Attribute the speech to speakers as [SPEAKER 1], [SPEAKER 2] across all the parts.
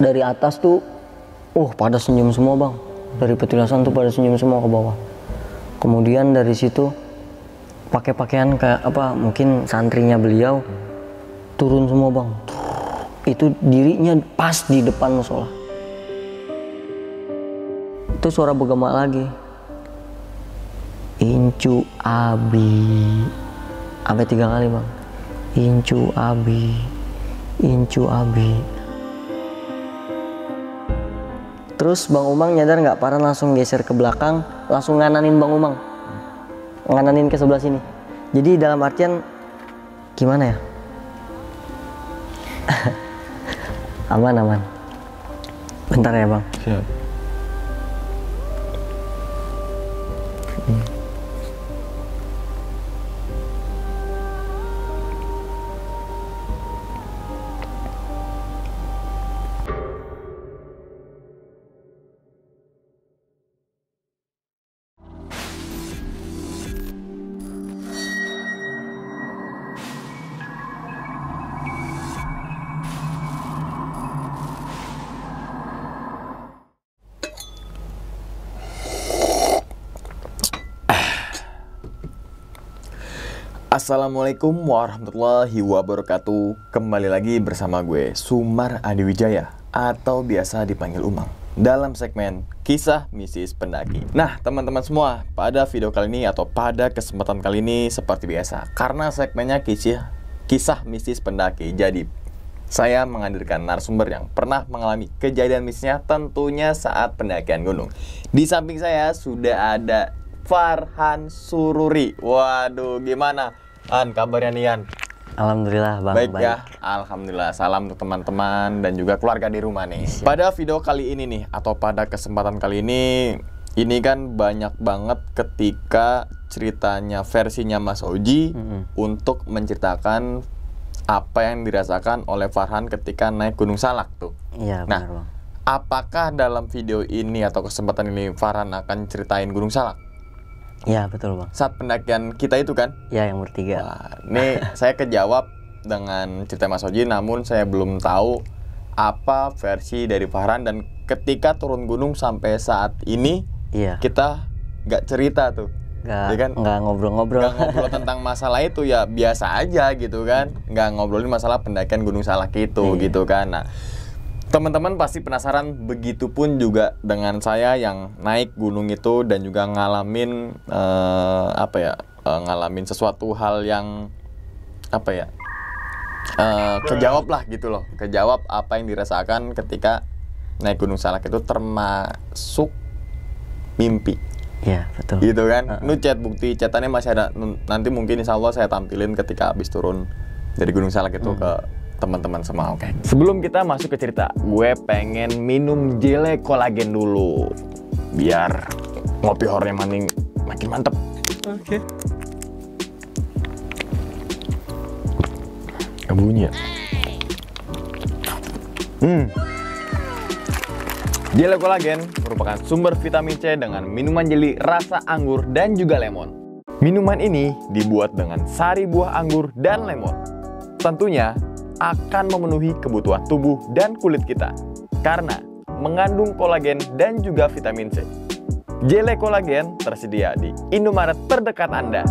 [SPEAKER 1] dari atas tuh oh pada senyum semua bang dari petilasan tuh pada senyum semua ke bawah kemudian dari situ pakai pakaian kayak apa mungkin santrinya beliau turun semua bang itu dirinya pas di depan musola itu suara bergema lagi incu abi sampai tiga kali bang incu abi incu abi terus Bang Umang nyadar nggak parah langsung geser ke belakang langsung ngananin Bang Umang ngananin ke sebelah sini jadi dalam artian gimana ya aman aman bentar ya bang Siap.
[SPEAKER 2] Assalamualaikum warahmatullahi wabarakatuh Kembali lagi bersama gue Sumar Adiwijaya Atau biasa dipanggil Umang Dalam segmen Kisah misis Pendaki Nah teman-teman semua Pada video kali ini atau pada kesempatan kali ini Seperti biasa Karena segmennya kisah, kisah misis Pendaki Jadi saya menghadirkan narasumber yang pernah mengalami kejadian misnya tentunya saat pendakian gunung. Di samping saya sudah ada Farhan Sururi. Waduh, gimana? An, kabarnya Nian?
[SPEAKER 1] Alhamdulillah bang. Baik, ya. baik ya.
[SPEAKER 2] Alhamdulillah. Salam untuk teman-teman dan juga keluarga di rumah nih. Siap. Pada video kali ini nih atau pada kesempatan kali ini, ini kan banyak banget ketika ceritanya versinya Mas Oji mm -hmm. untuk menceritakan apa yang dirasakan oleh Farhan ketika naik Gunung Salak tuh. Iya nah, benar nah, bang. Apakah dalam video ini atau kesempatan ini Farhan akan ceritain Gunung Salak? Ya betul bang. Saat pendakian kita itu kan? Ya yang bertiga. Nah, ini saya kejawab dengan cerita Mas Oji, namun saya belum tahu apa versi dari Farhan dan ketika turun gunung sampai saat ini, iya. kita nggak cerita tuh. Gak, iya kan? nggak ngobrol-ngobrol. Nggak ngobrol tentang masalah itu ya biasa aja gitu kan. Nggak ngobrolin masalah pendakian Gunung salah itu iya. gitu kan. Nah, Teman-teman pasti penasaran, begitu pun juga dengan saya yang naik gunung itu dan juga ngalamin uh, apa ya, uh, ngalamin sesuatu hal yang apa ya, uh, kejawab lah gitu loh, kejawab apa yang dirasakan ketika naik gunung salak itu termasuk mimpi. Iya betul. Gitu kan? Uh -uh. Nu chat bukti, chatannya masih ada. Nanti mungkin insya Allah saya tampilin ketika habis turun dari gunung salak itu hmm. ke teman-teman semua, oke? Okay? Sebelum kita masuk ke cerita, gue pengen minum jelek kolagen dulu. Biar ngopi hornya maning makin mantep. Oke. Okay. bunyi ya? Hmm. Jelly kolagen merupakan sumber vitamin C dengan minuman jeli rasa anggur dan juga lemon. Minuman ini dibuat dengan sari buah anggur dan lemon. Tentunya akan memenuhi kebutuhan tubuh dan kulit kita karena mengandung kolagen dan juga vitamin C. Jelly kolagen tersedia di Indomaret terdekat Anda.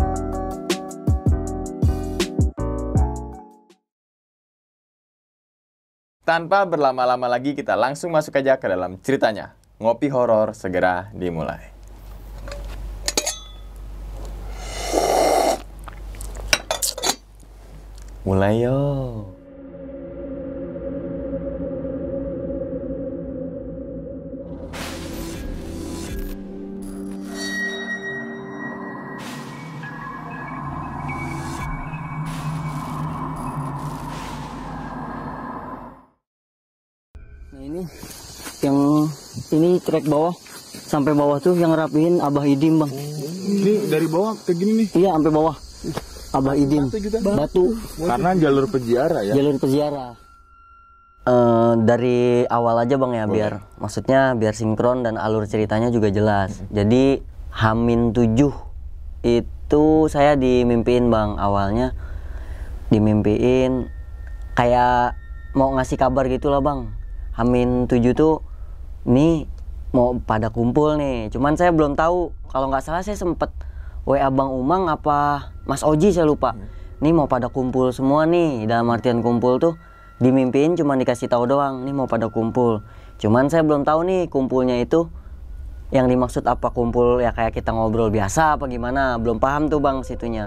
[SPEAKER 2] Tanpa berlama-lama lagi kita langsung masuk aja ke dalam ceritanya. Ngopi horor segera dimulai. Mulai yo.
[SPEAKER 1] yang ini trek bawah sampai bawah tuh yang rapiin Abah Idim bang. Ini dari bawah ke gini nih? Iya sampai bawah. Abah Idim. Batu, gitu. batu. Karena jalur peziarah ya. Jalur peziarah. Uh, dari awal aja bang ya Boleh. Iya. biar maksudnya biar sinkron dan alur ceritanya juga jelas. Hmm. Jadi Hamin 7 itu saya dimimpin bang awalnya dimimpin kayak mau ngasih kabar gitulah bang Hamin 7 tuh nih mau pada kumpul nih. Cuman saya belum tahu kalau nggak salah saya sempet WA Bang Umang apa Mas Oji saya lupa. Nih hmm. mau pada kumpul semua nih. Dalam artian kumpul tuh dimimpin, cuman dikasih tahu doang nih mau pada kumpul. Cuman saya belum tahu nih kumpulnya itu yang dimaksud apa kumpul ya kayak kita ngobrol biasa apa gimana belum paham tuh bang situnya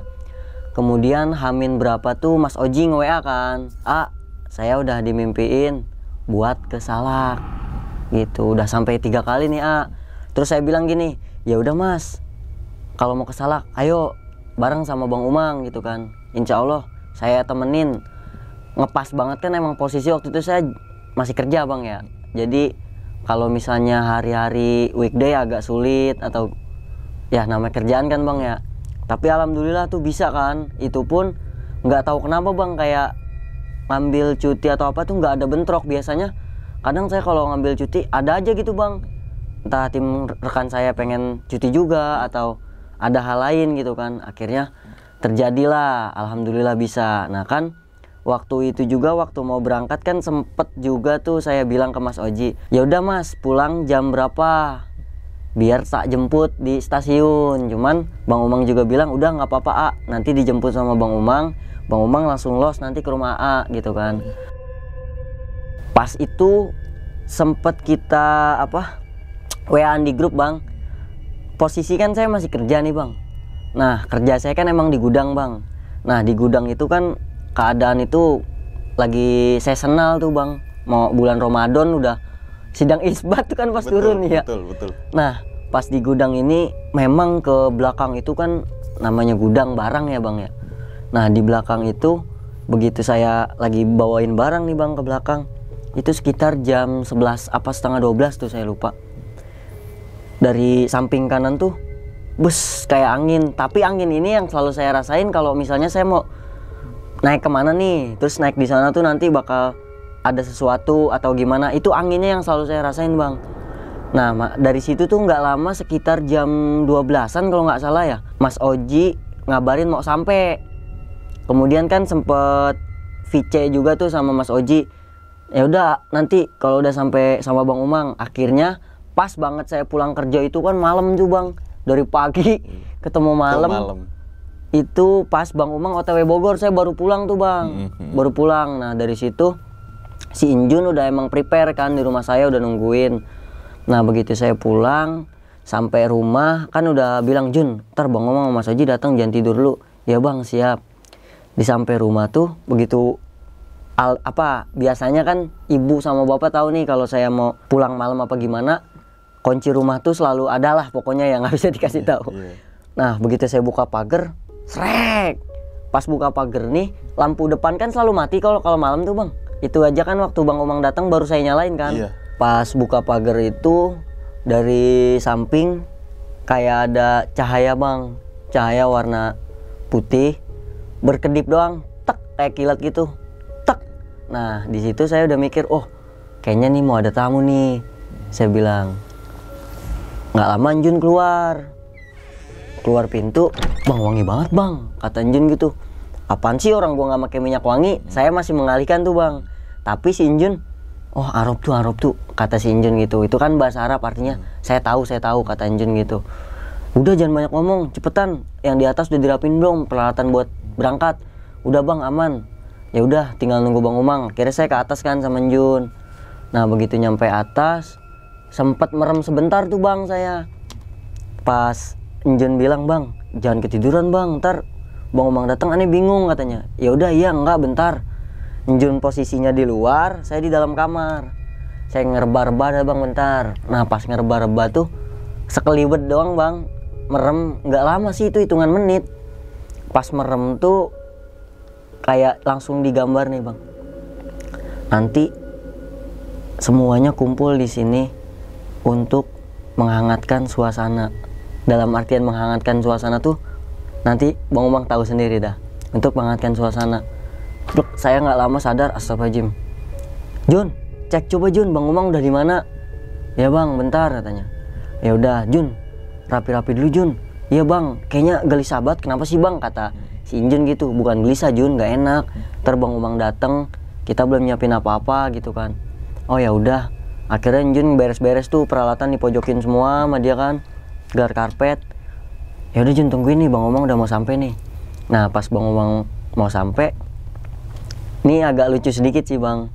[SPEAKER 1] kemudian Hamin berapa tuh Mas Oji nge-WA kan ah saya udah dimimpiin buat ke Salak gitu udah sampai tiga kali nih A terus saya bilang gini ya udah mas kalau mau ke Salak ayo bareng sama Bang Umang gitu kan Insya Allah saya temenin ngepas banget kan emang posisi waktu itu saya masih kerja bang ya jadi kalau misalnya hari-hari weekday agak sulit atau ya namanya kerjaan kan bang ya tapi alhamdulillah tuh bisa kan itu pun nggak tahu kenapa bang kayak ngambil cuti atau apa tuh nggak ada bentrok biasanya kadang saya kalau ngambil cuti ada aja gitu bang entah tim rekan saya pengen cuti juga atau ada hal lain gitu kan akhirnya terjadilah alhamdulillah bisa nah kan waktu itu juga waktu mau berangkat kan sempet juga tuh saya bilang ke Mas Oji ya udah Mas pulang jam berapa biar tak jemput di stasiun cuman Bang Umang juga bilang udah nggak apa-apa nanti dijemput sama Bang Umang Bang Umang langsung los nanti ke rumah A gitu kan pas itu sempet kita apa wa di grup Bang posisi kan saya masih kerja nih Bang nah kerja saya kan emang di gudang Bang nah di gudang itu kan keadaan itu lagi seasonal tuh Bang mau bulan Ramadan udah sidang isbat tuh kan pas betul, turun ya betul betul nah pas di gudang ini memang ke belakang itu kan namanya gudang barang ya Bang ya Nah di belakang itu begitu saya lagi bawain barang nih bang ke belakang itu sekitar jam 11 apa setengah 12 tuh saya lupa dari samping kanan tuh bus kayak angin tapi angin ini yang selalu saya rasain kalau misalnya saya mau naik kemana nih terus naik di sana tuh nanti bakal ada sesuatu atau gimana itu anginnya yang selalu saya rasain bang nah dari situ tuh nggak lama sekitar jam 12an kalau nggak salah ya Mas Oji ngabarin mau sampai kemudian kan sempet VC juga tuh sama Mas Oji ya udah nanti kalau udah sampai sama Bang Umang akhirnya pas banget saya pulang kerja itu kan malam tuh Bang dari pagi hmm. ketemu malam, itu pas Bang Umang OTW Bogor saya baru pulang tuh Bang hmm, hmm baru pulang nah dari situ si Injun udah emang prepare kan di rumah saya udah nungguin nah begitu saya pulang sampai rumah kan udah bilang Jun ntar Bang Umang sama Mas Oji datang jangan tidur lu ya Bang siap di sampai rumah tuh begitu al, apa biasanya kan ibu sama bapak tahu nih kalau saya mau pulang malam apa gimana kunci rumah tuh selalu ada lah pokoknya yang nggak bisa dikasih iya, tahu. Iya. Nah begitu saya buka pagar, srek. Pas buka pagar nih lampu depan kan selalu mati kalau kalau malam tuh bang. Itu aja kan waktu bang Omang datang baru saya nyalain kan. Yeah. Pas buka pagar itu dari samping kayak ada cahaya bang, cahaya warna putih berkedip doang tek kayak kilat gitu tek nah di situ saya udah mikir oh kayaknya nih mau ada tamu nih saya bilang nggak lama Jun keluar keluar pintu bang wangi banget bang kata Jun gitu apaan sih orang gua nggak pakai minyak wangi saya masih mengalihkan tuh bang tapi si Jun, oh Arab tuh Arab tuh kata si Jun gitu itu kan bahasa Arab artinya saya tahu saya tahu kata Jun gitu udah jangan banyak ngomong cepetan yang di atas udah dirapin dong peralatan buat berangkat udah bang aman ya udah tinggal nunggu bang Umang Kira saya ke atas kan sama Jun nah begitu nyampe atas sempat merem sebentar tuh bang saya pas Jun bilang bang jangan ketiduran bang ntar bang Umang datang aneh bingung katanya ya udah iya enggak bentar Jun posisinya di luar saya di dalam kamar saya ngerba-reba dah bang bentar nah pas ngerba-reba tuh sekeliwet doang bang merem nggak lama sih itu hitungan menit pas merem tuh kayak langsung digambar nih bang nanti semuanya kumpul di sini untuk menghangatkan suasana dalam artian menghangatkan suasana tuh nanti bang Umang tahu sendiri dah untuk menghangatkan suasana Pluk, saya nggak lama sadar Jim. Jun cek coba Jun bang Umang udah di mana ya bang bentar katanya ya udah Jun rapi-rapi dulu Jun iya bang kayaknya gelisah banget kenapa sih bang kata si Injun gitu bukan gelisah Jun nggak enak terbang Umang dateng kita belum nyiapin apa-apa gitu kan oh ya udah akhirnya Injun beres-beres tuh peralatan pojokin semua sama dia kan gar karpet ya udah Jun tungguin nih bang Umang udah mau sampai nih nah pas bang Umang mau sampai ini agak lucu sedikit sih bang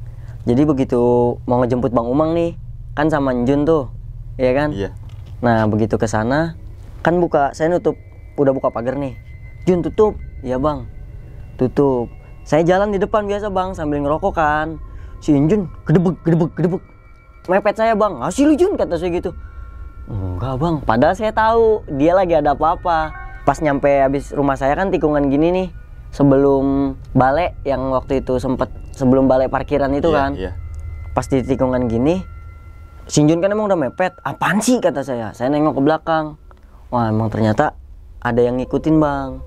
[SPEAKER 1] jadi begitu mau ngejemput bang Umang nih kan sama Injun tuh ya kan iya. nah begitu ke sana kan buka saya nutup udah buka pagar nih Jun tutup ya bang tutup saya jalan di depan biasa bang sambil ngerokok kan si Jun kedebuk kedebuk kedebuk mepet saya bang ngasih ah, lu Jun kata saya gitu enggak bang padahal saya tahu dia lagi ada apa-apa pas nyampe habis rumah saya kan tikungan gini nih sebelum balik yang waktu itu sempet sebelum balik parkiran itu yeah, kan yeah. pas di tikungan gini Sinjun kan emang udah mepet apaan sih kata saya saya nengok ke belakang wah emang ternyata ada yang ngikutin bang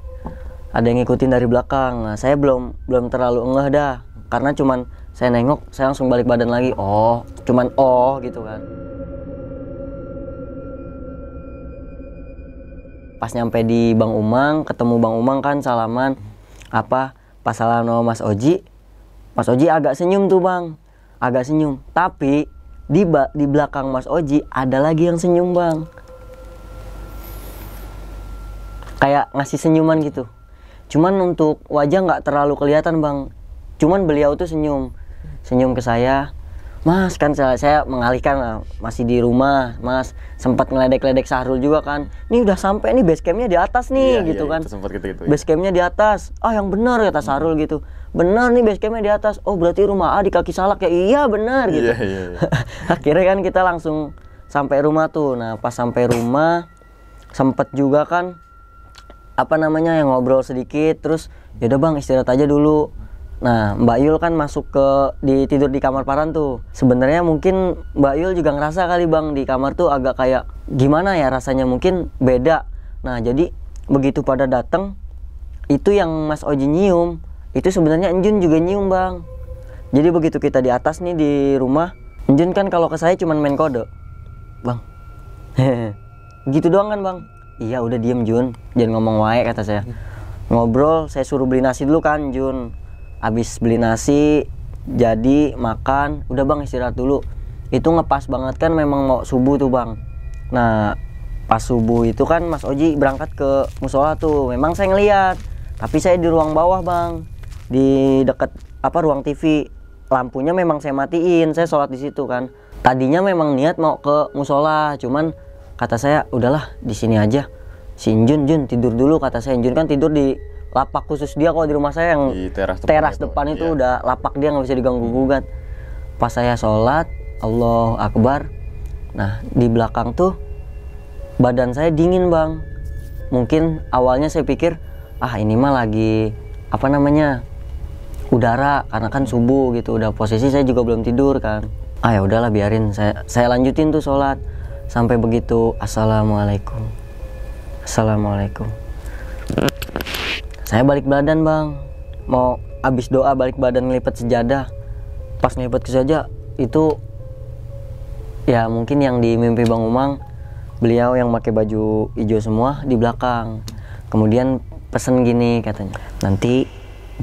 [SPEAKER 1] ada yang ngikutin dari belakang nah, saya belum belum terlalu ngeh dah karena cuman saya nengok saya langsung balik badan lagi oh cuman oh gitu kan pas nyampe di Bang Umang ketemu Bang Umang kan salaman apa pas salam sama Mas Oji Mas Oji agak senyum tuh Bang agak senyum tapi di di belakang Mas Oji ada lagi yang senyum Bang kayak ngasih senyuman gitu cuman untuk wajah nggak terlalu kelihatan bang cuman beliau tuh senyum senyum ke saya mas kan saya, saya mengalihkan lah, eh, masih di rumah mas sempat ngeledek-ledek Sahrul juga kan ini udah sampai nih basecampnya di atas nih iya, gitu iya, kan sempat gitu gitu iya. basecampnya di atas ah oh, yang benar kata hmm. Sahrul gitu benar nih basecampnya di atas oh berarti rumah A di kaki salak ya iya benar gitu iya, iya, iya. akhirnya kan kita langsung sampai rumah tuh nah pas sampai rumah sempat juga kan apa namanya yang ngobrol sedikit terus ya udah bang istirahat aja dulu nah Mbak Yul kan masuk ke di tidur di kamar Paran tuh sebenarnya mungkin Mbak Yul juga ngerasa kali bang di kamar tuh agak kayak gimana ya rasanya mungkin beda nah jadi begitu pada datang itu yang Mas Oji nyium itu sebenarnya Enjun juga nyium bang jadi begitu kita di atas nih di rumah Enjun kan kalau ke saya cuman main kode bang gitu doang kan bang iya udah diem Jun jangan ngomong wae kata saya ngobrol saya suruh beli nasi dulu kan Jun abis beli nasi jadi makan udah bang istirahat dulu itu ngepas banget kan memang mau subuh tuh bang nah pas subuh itu kan Mas Oji berangkat ke musola tuh memang saya ngeliat tapi saya di ruang bawah bang di deket apa ruang TV lampunya memang saya matiin saya sholat di situ kan tadinya memang niat mau ke musola cuman kata saya udahlah di sini aja si Jun Jun tidur dulu kata saya Jun kan tidur di lapak khusus dia kalau di rumah saya yang di teras depan, teras depan itu, itu iya. udah lapak dia nggak bisa diganggu hmm. gugat pas saya sholat Allah Akbar nah di belakang tuh badan saya dingin bang mungkin awalnya saya pikir ah ini mah lagi apa namanya udara karena kan subuh gitu udah posisi saya juga belum tidur kan ah ya udahlah biarin saya saya lanjutin tuh sholat Sampai begitu, assalamualaikum. Assalamualaikum. Saya balik badan bang, mau abis doa balik badan ngelipat sejadah. Pas ngelipat ke saja itu ya mungkin yang di mimpi bang Umang beliau yang pakai baju hijau semua di belakang. Kemudian pesen gini katanya, nanti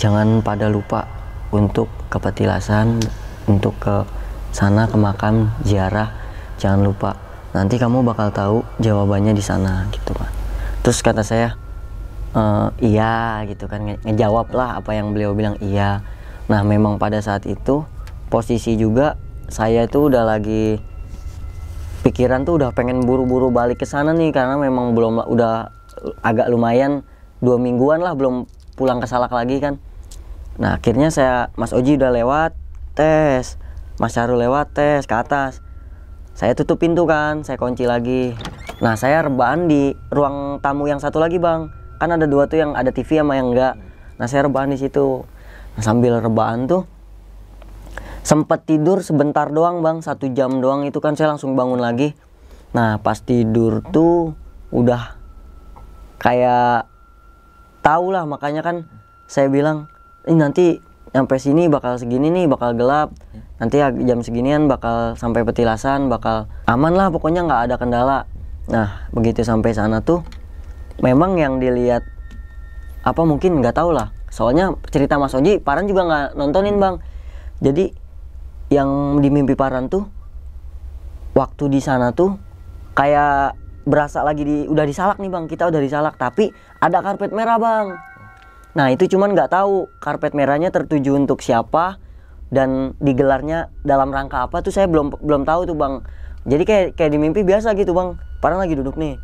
[SPEAKER 1] jangan pada lupa untuk ke petilasan, untuk ke sana ke makam ziarah, jangan lupa nanti kamu bakal tahu jawabannya di sana gitu kan terus kata saya e, iya gitu kan Nge ngejawab lah apa yang beliau bilang iya nah memang pada saat itu posisi juga saya itu udah lagi pikiran tuh udah pengen buru-buru balik ke sana nih karena memang belum udah agak lumayan dua mingguan lah belum pulang ke Salak lagi kan nah akhirnya saya Mas Oji udah lewat tes Mas Syahrul lewat tes ke atas saya tutup pintu kan saya kunci lagi nah saya rebahan di ruang tamu yang satu lagi bang kan ada dua tuh yang ada TV sama yang enggak nah saya rebahan di situ nah, sambil rebahan tuh sempat tidur sebentar doang bang satu jam doang itu kan saya langsung bangun lagi nah pas tidur tuh udah kayak tahu lah makanya kan saya bilang ini nanti sampai sini bakal segini nih bakal gelap nanti jam seginian bakal sampai petilasan bakal aman lah pokoknya nggak ada kendala nah begitu sampai sana tuh memang yang dilihat apa mungkin nggak tahu lah soalnya cerita Mas Oji Paran juga nggak nontonin bang jadi yang di mimpi Paran tuh waktu di sana tuh kayak berasa lagi di udah disalak nih bang kita udah disalak tapi ada karpet merah bang Nah itu cuman nggak tahu karpet merahnya tertuju untuk siapa dan digelarnya dalam rangka apa tuh saya belum belum tahu tuh bang. Jadi kayak kayak di mimpi biasa gitu bang. Parang lagi duduk nih,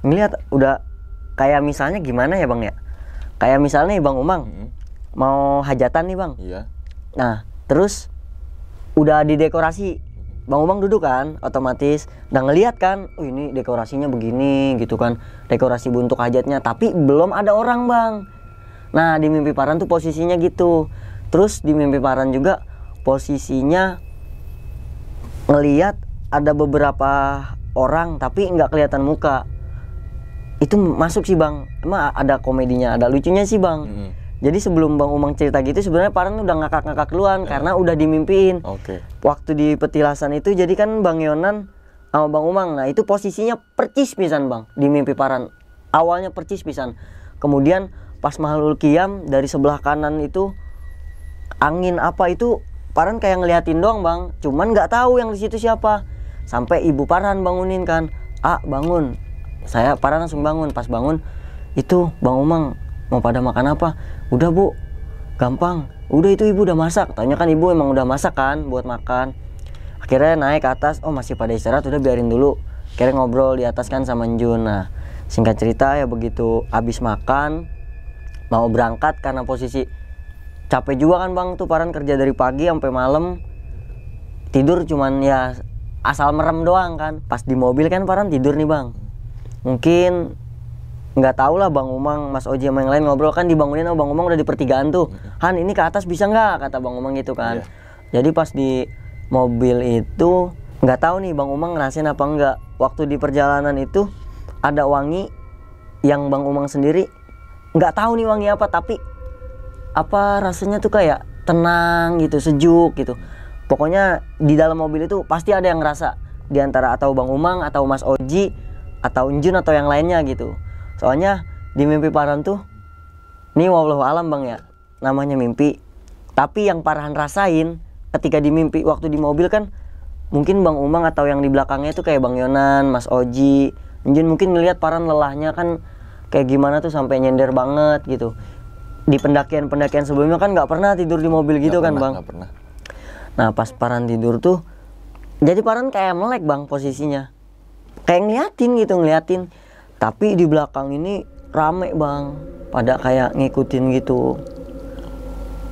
[SPEAKER 1] ngeliat udah kayak misalnya gimana ya bang ya? Kayak misalnya bang Umang hmm. mau hajatan nih bang. Iya. Nah terus udah didekorasi Bang Umang duduk kan otomatis dan nah, ngelihat kan oh ini dekorasinya begini gitu kan dekorasi untuk hajatnya tapi belum ada orang bang Nah di mimpi Paran tuh posisinya gitu. Terus di mimpi Paran juga posisinya ngeliat ada beberapa orang tapi nggak kelihatan muka. Itu masuk sih bang. Emang ada komedinya, ada lucunya sih bang. Mm -hmm. Jadi sebelum Bang Umang cerita gitu sebenarnya Paran udah ngakak-ngakak duluan ya. karena udah dimimpiin. Oke. Okay. Waktu di petilasan itu jadi kan Bang Yonan sama Bang Umang. Nah, itu posisinya percis pisan, Bang, di mimpi Paran. Awalnya percis pisan. Kemudian pas mahalul kiam dari sebelah kanan itu angin apa itu Paran kayak ngeliatin doang bang cuman nggak tahu yang di situ siapa sampai ibu Paran bangunin kan ah bangun saya Paran langsung bangun pas bangun itu bang Umang mau pada makan apa udah bu gampang udah itu ibu udah masak tanya kan ibu emang udah masak kan buat makan akhirnya naik ke atas oh masih pada istirahat udah biarin dulu akhirnya ngobrol di atas kan sama jun nah singkat cerita ya begitu abis makan mau berangkat karena posisi capek juga kan bang tuh paran kerja dari pagi sampai malam tidur cuman ya asal merem doang kan pas di mobil kan paran tidur nih bang mungkin nggak tau lah bang Umang Mas Oji sama yang lain ngobrol kan dibangunin sama bang Umang udah di pertigaan tuh Han ini ke atas bisa nggak kata bang Umang gitu kan yeah. jadi pas di mobil itu nggak tahu nih bang Umang ngerasain apa enggak waktu di perjalanan itu ada wangi yang bang Umang sendiri nggak tahu nih wangi apa tapi apa rasanya tuh kayak tenang gitu sejuk gitu pokoknya di dalam mobil itu pasti ada yang ngerasa di antara atau Bang Umang atau Mas Oji atau Unjun atau yang lainnya gitu soalnya di mimpi Paran tuh ini wallahu alam Bang ya namanya mimpi tapi yang parahan rasain ketika di mimpi waktu di mobil kan mungkin Bang Umang atau yang di belakangnya itu kayak Bang Yonan, Mas Oji, Unjun mungkin melihat Paran lelahnya kan kayak gimana tuh sampai nyender banget gitu di pendakian-pendakian sebelumnya kan nggak pernah tidur di mobil gitu gak kan pernah, bang gak pernah. nah pas Paran tidur tuh jadi Paran kayak melek bang posisinya kayak ngeliatin gitu ngeliatin tapi di belakang ini rame bang pada kayak ngikutin gitu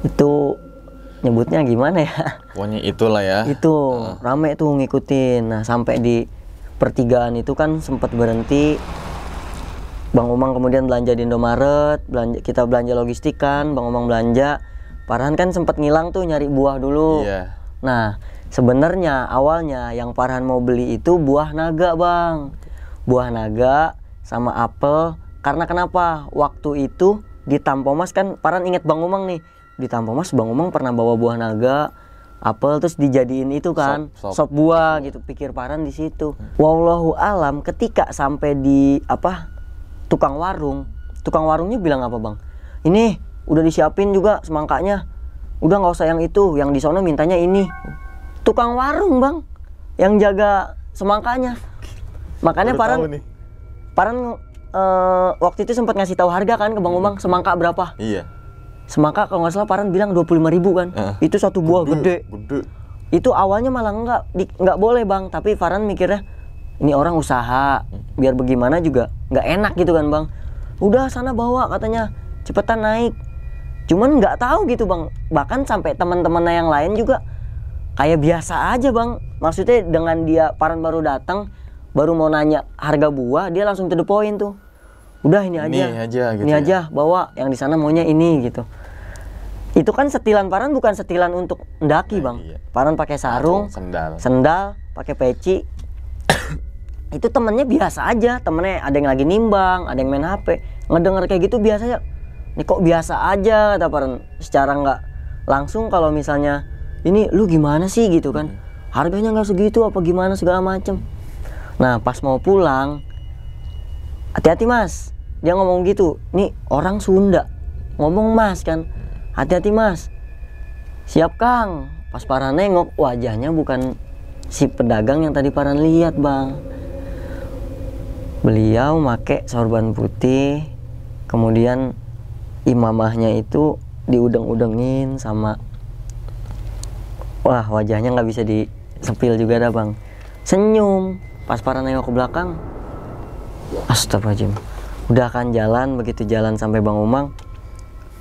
[SPEAKER 1] itu nyebutnya gimana ya
[SPEAKER 2] pokoknya itulah ya
[SPEAKER 1] itu uh. rame tuh ngikutin nah sampai di pertigaan itu kan sempat berhenti Bang Umang kemudian belanja di Indomaret, belanja kita belanja logistik kan, Bang Umang belanja. Farhan kan sempat ngilang tuh nyari buah dulu. Iya. Nah, sebenarnya awalnya yang Farhan mau beli itu buah naga, Bang. Buah naga sama apel. Karena kenapa? Waktu itu di Tampomas kan Farhan ingat Bang Umang nih. Di Tampomas Bang Umang pernah bawa buah naga, apel terus dijadiin itu kan sop, sop. sop buah gitu. Pikir Farhan di situ. Wallahu alam ketika sampai di apa? tukang warung tukang warungnya bilang apa bang ini udah disiapin juga semangkanya udah nggak usah yang itu yang di sana mintanya ini tukang warung bang yang jaga semangkanya makanya udah Paran Paran uh, waktu itu sempat ngasih tahu harga kan ke bang Umang semangka berapa iya semangka kalau nggak salah Paran bilang dua puluh lima ribu kan uh, itu satu buah gede, gede. gede. itu awalnya malah nggak nggak boleh bang tapi Paran mikirnya ini orang usaha hmm. biar bagaimana juga nggak enak gitu kan bang udah sana bawa katanya cepetan naik cuman nggak tahu gitu bang bahkan sampai teman-temannya yang lain juga kayak biasa aja bang maksudnya dengan dia paran baru datang baru mau nanya harga buah dia langsung to poin tuh udah ini aja ini aja, gitu ini ya. aja bawa yang di sana maunya ini gitu itu kan setilan paran bukan setilan untuk mendaki nah, bang iya. paran pakai sarung sendal sendal pakai peci itu temennya biasa aja temennya ada yang lagi nimbang ada yang main hp ngedenger kayak gitu biasa aja ini kok biasa aja kata Paren secara nggak langsung kalau misalnya ini lu gimana sih gitu kan harganya nggak segitu apa gimana segala macem nah pas mau pulang hati-hati mas dia ngomong gitu nih orang Sunda ngomong mas kan hati-hati mas siap kang pas para nengok wajahnya bukan si pedagang yang tadi para lihat bang beliau make sorban putih kemudian imamahnya itu diudeng-udengin sama wah wajahnya nggak bisa disepil juga dah bang senyum pas para nengok ke belakang astagfirullahaladzim udah akan jalan begitu jalan sampai bang umang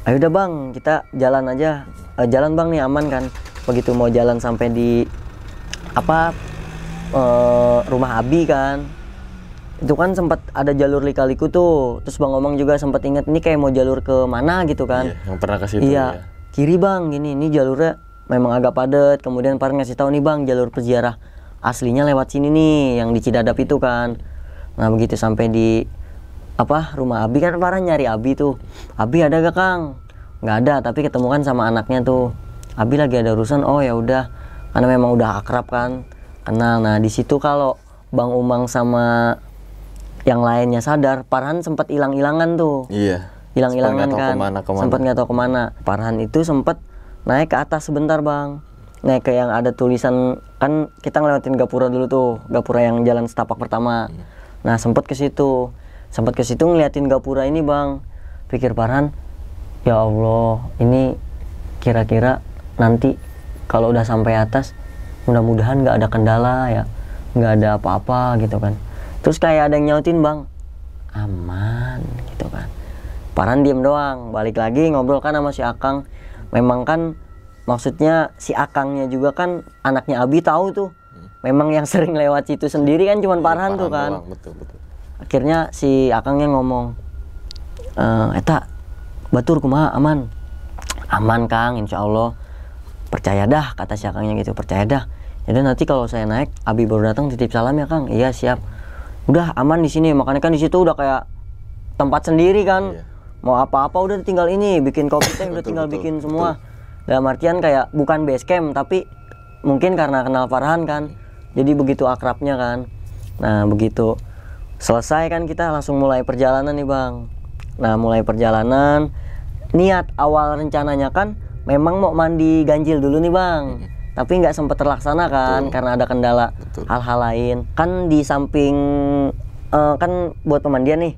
[SPEAKER 1] ayo udah bang kita jalan aja e, jalan bang nih aman kan begitu mau jalan sampai di apa e, rumah abi kan itu kan sempat ada jalur lika-liku tuh terus bang omang juga sempat inget ini kayak mau jalur ke mana gitu kan iya, yang pernah kasih iya ya. kiri bang gini ini jalurnya memang agak padat kemudian par ngasih tahu nih bang jalur peziarah aslinya lewat sini nih yang di Cidadap itu kan nah begitu sampai di apa rumah Abi kan parah nyari Abi tuh Abi ada gak Kang nggak ada tapi ketemukan sama anaknya tuh Abi lagi ada urusan oh ya udah karena memang udah akrab kan kenal nah di situ kalau Bang Umang sama yang lainnya sadar Parhan sempat hilang-hilangan tuh iya hilang-hilangan kan kemana, kemana. sempat nggak tahu kemana Parhan itu sempat naik ke atas sebentar bang naik ke yang ada tulisan kan kita ngelewatin gapura dulu tuh gapura yang jalan setapak pertama iya. nah sempat ke situ sempat ke situ ngeliatin gapura ini bang pikir Parhan ya Allah ini kira-kira nanti kalau udah sampai atas mudah-mudahan nggak ada kendala ya nggak ada apa-apa gitu kan terus kayak ada yang nyautin bang aman gitu kan Paran diem doang balik lagi ngobrol kan sama si Akang memang kan maksudnya si Akangnya juga kan anaknya Abi tahu tuh memang yang sering lewat situ sendiri kan cuman Parhan iya, tuh kan doang, betul, betul. akhirnya si Akangnya ngomong e, Eta Batur kumaha aman aman Kang Insya Allah percaya dah kata si Akangnya gitu percaya dah jadi ya nanti kalau saya naik Abi baru datang titip salam ya Kang iya siap udah aman di sini makanya kan di situ udah kayak tempat sendiri kan iya. mau apa-apa udah tinggal ini bikin kopi teh udah tinggal betul, bikin betul. semua dalam artian kayak bukan base camp tapi mungkin karena kenal Farhan kan jadi begitu akrabnya kan nah begitu selesai kan kita langsung mulai perjalanan nih bang nah mulai perjalanan niat awal rencananya kan memang mau mandi ganjil dulu nih bang tapi nggak sempat terlaksanakan Betul. karena ada kendala hal-hal lain kan di samping uh, kan buat pemandian nih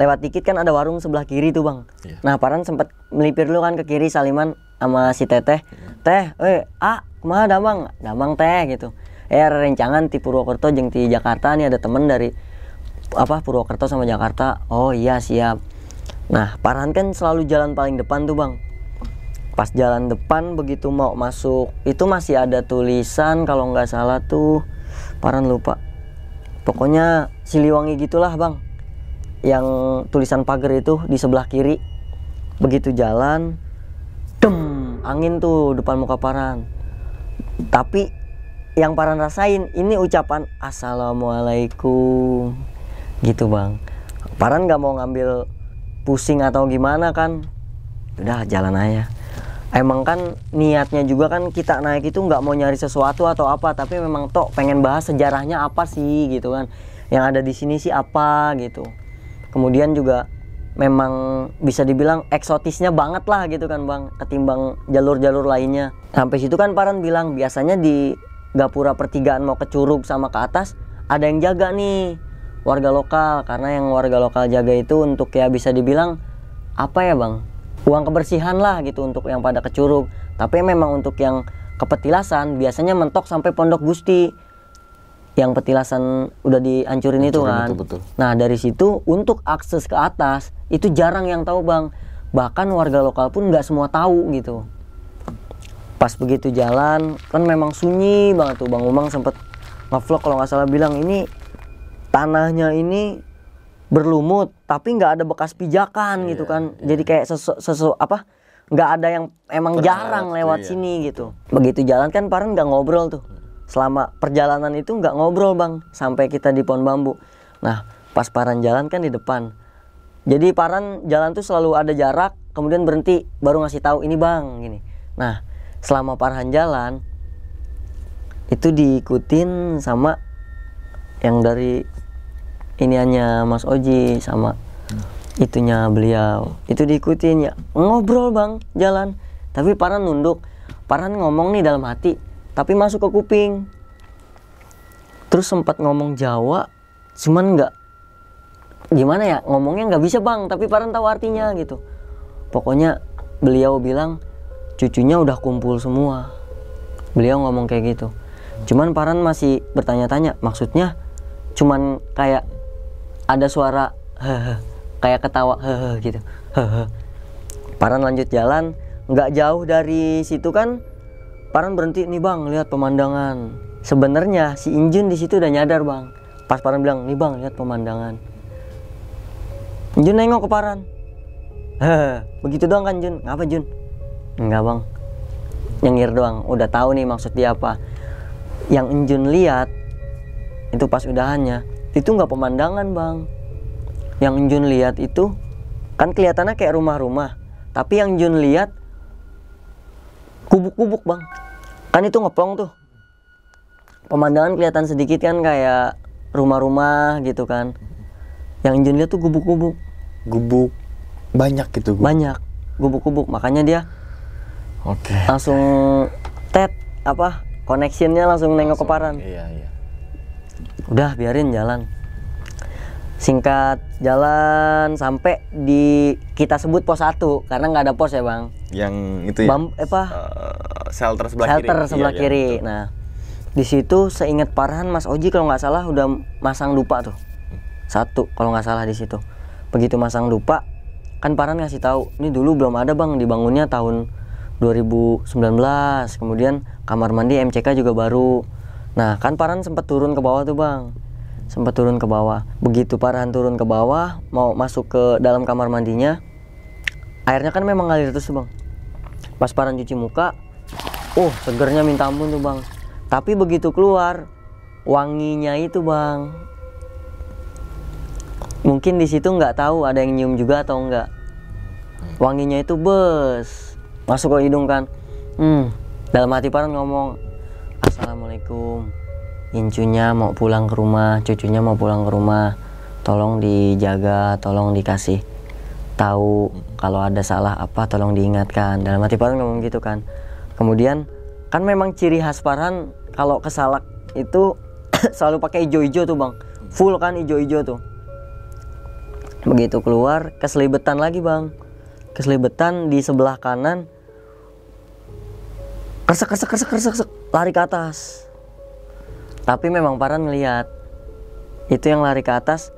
[SPEAKER 1] lewat dikit kan ada warung sebelah kiri tuh bang yeah. nah Paran sempat melipir dulu kan ke kiri Saliman sama si Teteh yeah. teh eh ah kemana damang damang teh gitu eh rencangan di Purwokerto jeng di Jakarta nih ada temen dari apa Purwokerto sama Jakarta oh iya siap nah Paran kan selalu jalan paling depan tuh bang pas jalan depan begitu mau masuk itu masih ada tulisan kalau nggak salah tuh paran lupa pokoknya Siliwangi gitulah bang yang tulisan pagar itu di sebelah kiri begitu jalan dem angin tuh depan muka paran tapi yang paran rasain ini ucapan assalamualaikum gitu bang paran nggak mau ngambil pusing atau gimana kan udah jalan aja emang kan niatnya juga kan kita naik itu nggak mau nyari sesuatu atau apa tapi memang tok pengen bahas sejarahnya apa sih gitu kan yang ada di sini sih apa gitu kemudian juga memang bisa dibilang eksotisnya banget lah gitu kan bang ketimbang jalur-jalur lainnya sampai situ kan Paran bilang biasanya di gapura pertigaan mau ke Curug sama ke atas ada yang jaga nih warga lokal karena yang warga lokal jaga itu untuk ya bisa dibilang apa ya bang uang kebersihan lah gitu untuk yang pada kecuruk tapi memang untuk yang kepetilasan biasanya mentok sampai Pondok Gusti yang petilasan udah dihancurin itu kan betul, betul. nah dari situ untuk akses ke atas itu jarang yang tahu bang bahkan warga lokal pun nggak semua tahu gitu pas begitu jalan kan memang sunyi banget tuh bang Umang sempet ngevlog kalau nggak salah bilang ini tanahnya ini berlumut tapi nggak ada bekas pijakan yeah, gitu iya, kan yeah. jadi kayak sesu, sesu apa nggak ada yang emang jarang lewat iya. sini gitu begitu jalan kan Paren nggak ngobrol tuh selama perjalanan itu nggak ngobrol bang sampai kita di pohon bambu nah pas Paran jalan kan di depan jadi Paran jalan tuh selalu ada jarak kemudian berhenti baru ngasih tahu ini bang gini nah selama Parhan jalan itu diikutin sama yang dari iniannya Mas Oji sama hmm. itunya beliau itu diikutin ya ngobrol bang jalan tapi Paran nunduk Paran ngomong nih dalam hati tapi masuk ke kuping terus sempat ngomong Jawa cuman nggak gimana ya ngomongnya nggak bisa bang tapi Paran tahu artinya gitu pokoknya beliau bilang cucunya udah kumpul semua beliau ngomong kayak gitu cuman Paran masih bertanya-tanya maksudnya cuman kayak ada suara hehe kayak ketawa hehe gitu hehe Paran lanjut jalan nggak jauh dari situ kan Paran berhenti nih bang lihat pemandangan sebenarnya si Injun di situ udah nyadar bang pas Paran bilang nih bang lihat pemandangan Injun nengok ke Paran hehe begitu doang kan Jun ngapa Jun Nggak bang nyengir doang udah tahu nih maksud dia apa yang Injun lihat itu pas udahannya itu nggak pemandangan bang yang Jun lihat itu kan kelihatannya kayak rumah-rumah tapi yang Jun lihat kubuk-kubuk bang kan itu ngeplong tuh pemandangan kelihatan sedikit kan kayak rumah-rumah gitu kan yang Jun lihat tuh gubuk-gubuk gubuk
[SPEAKER 2] banyak gitu gubuk.
[SPEAKER 1] banyak gubuk-gubuk makanya dia oke okay. langsung tet apa connectionnya langsung, langsung nengok ke paran iya iya udah biarin jalan singkat jalan sampai di kita sebut pos satu karena nggak ada pos ya bang
[SPEAKER 2] yang itu ya Bam,
[SPEAKER 1] apa uh, shelter sebelah shelter kiri sebelah iya, iya kiri iya, nah di situ seingat Parhan Mas Oji kalau nggak salah udah masang dupa tuh satu kalau nggak salah di situ begitu masang dupa kan Parhan ngasih tahu ini dulu belum ada bang dibangunnya tahun 2019 kemudian kamar mandi MCK juga baru Nah, kan Farhan sempat turun ke bawah tuh, Bang. Sempat turun ke bawah. Begitu Farhan turun ke bawah, mau masuk ke dalam kamar mandinya, airnya kan memang ngalir terus, Bang. Pas Farhan cuci muka, oh, segernya minta ampun tuh, Bang. Tapi begitu keluar, wanginya itu, Bang. Mungkin di situ nggak tahu ada yang nyium juga atau enggak. Wanginya itu bes. Masuk ke hidung kan. Hmm, dalam hati Farhan ngomong, Assalamualaikum Incunya mau pulang ke rumah Cucunya mau pulang ke rumah Tolong dijaga Tolong dikasih tahu Kalau ada salah apa tolong diingatkan Dalam hati Farhan ngomong gitu kan Kemudian kan memang ciri khas Farhan Kalau kesalak itu Selalu pakai ijo-ijo tuh bang Full kan ijo-ijo tuh Begitu keluar keselibetan lagi bang Keselibetan di sebelah kanan kersek kersek kersek kersek lari ke atas tapi memang Paran ngeliat itu yang lari ke atas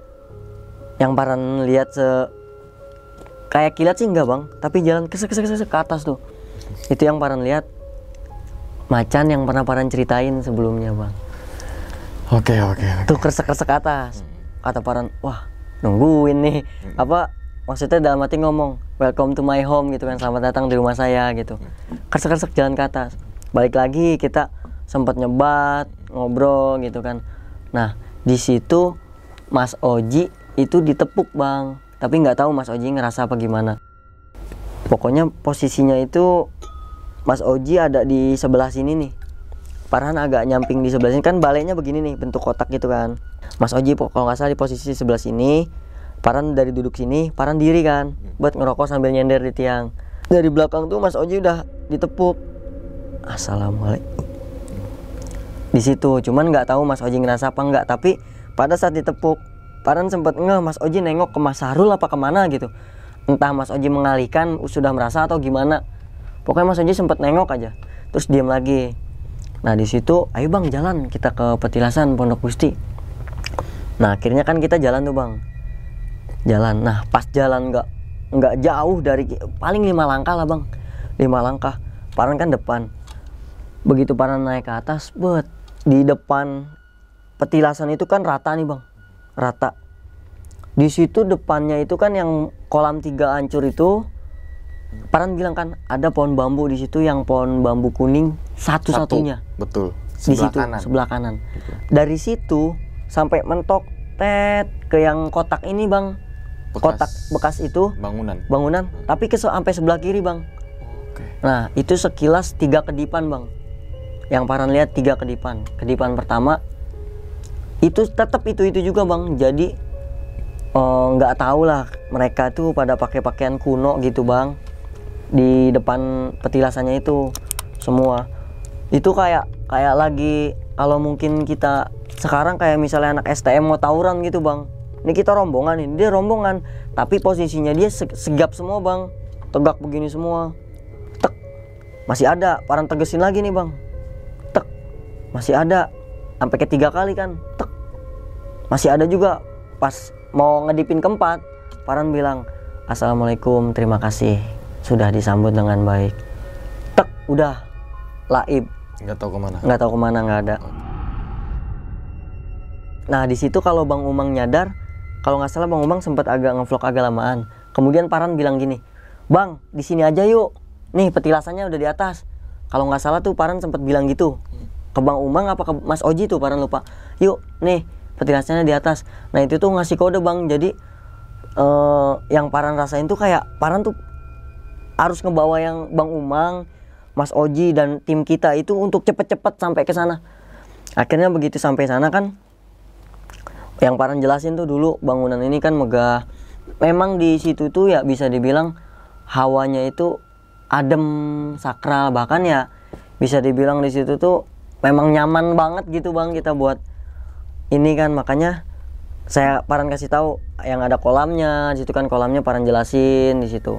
[SPEAKER 1] yang Paran lihat se kayak kilat sih enggak bang tapi jalan kesek kesek kesek ke atas tuh itu yang Paran lihat macan yang pernah Paran ceritain sebelumnya bang oke okay, oke okay, okay. tuh kresek ke atas kata Paran wah nungguin nih apa maksudnya dalam hati ngomong welcome to my home gitu kan selamat datang di rumah saya gitu kresek kersek jalan ke atas balik lagi kita sempat nyebat ngobrol gitu kan nah di situ Mas Oji itu ditepuk bang tapi nggak tahu Mas Oji ngerasa apa gimana pokoknya posisinya itu Mas Oji ada di sebelah sini nih Parhan agak nyamping di sebelah sini kan baliknya begini nih bentuk kotak gitu kan Mas Oji kalau nggak salah di posisi sebelah sini Paran dari duduk sini, Paran diri kan, buat ngerokok sambil nyender di tiang. Dari belakang tuh Mas Oji udah ditepuk, assalamualaikum di situ cuman nggak tahu Mas Oji ngerasa apa nggak tapi pada saat ditepuk Paran sempat nge Mas Oji nengok ke Mas Harul apa kemana gitu entah Mas Oji mengalihkan sudah merasa atau gimana pokoknya Mas Oji sempat nengok aja terus diam lagi nah di situ ayo bang jalan kita ke petilasan Pondok Gusti nah akhirnya kan kita jalan tuh bang jalan nah pas jalan nggak nggak jauh dari paling lima langkah lah bang lima langkah Paran kan depan begitu para naik ke atas buat di depan petilasan itu kan rata nih bang rata di situ depannya itu kan yang kolam tiga hancur itu Paran bilang kan ada pohon bambu di situ yang pohon bambu kuning satu-satunya. Satu,
[SPEAKER 2] betul. Sebelah di situ kanan. sebelah
[SPEAKER 1] kanan. Gitu. Dari situ sampai mentok tet ke yang kotak ini, Bang. Bekas, kotak bekas itu bangunan. Bangunan, tapi ke sampai sebelah kiri, Bang. Nah, itu sekilas tiga kedipan, Bang yang Farhan lihat tiga kedipan kedipan pertama itu tetap itu itu juga bang jadi eh, nggak uh, tahu lah mereka tuh pada pakai pakaian kuno gitu bang di depan petilasannya itu semua itu kayak kayak lagi kalau mungkin kita sekarang kayak misalnya anak STM mau tawuran gitu bang ini kita rombongan ini dia rombongan tapi posisinya dia segap semua bang tegak begini semua tek masih ada paran tegesin lagi nih bang masih ada sampai ketiga kali kan tek masih ada juga pas mau ngedipin keempat paran bilang assalamualaikum terima kasih sudah disambut dengan baik tek udah laib nggak tahu kemana nggak tahu kemana nggak ada oh. nah di situ kalau bang Umang nyadar kalau nggak salah bang Umang sempat agak ngevlog agak lamaan kemudian paran bilang gini bang di sini aja yuk nih petilasannya udah di atas kalau nggak salah tuh paran sempat bilang gitu hmm ke Bang Umang apa ke Mas Oji tuh parah lupa yuk nih petilasannya di atas nah itu tuh ngasih kode bang jadi uh, yang Paran rasain tuh kayak Paran tuh harus ngebawa yang Bang Umang Mas Oji dan tim kita itu untuk cepet-cepet sampai ke sana akhirnya begitu sampai sana kan yang Paran jelasin tuh dulu bangunan ini kan megah memang di situ tuh ya bisa dibilang hawanya itu adem sakral bahkan ya bisa dibilang di situ tuh memang nyaman banget gitu bang kita buat ini kan makanya saya paran kasih tahu yang ada kolamnya di situ kan kolamnya paran jelasin di situ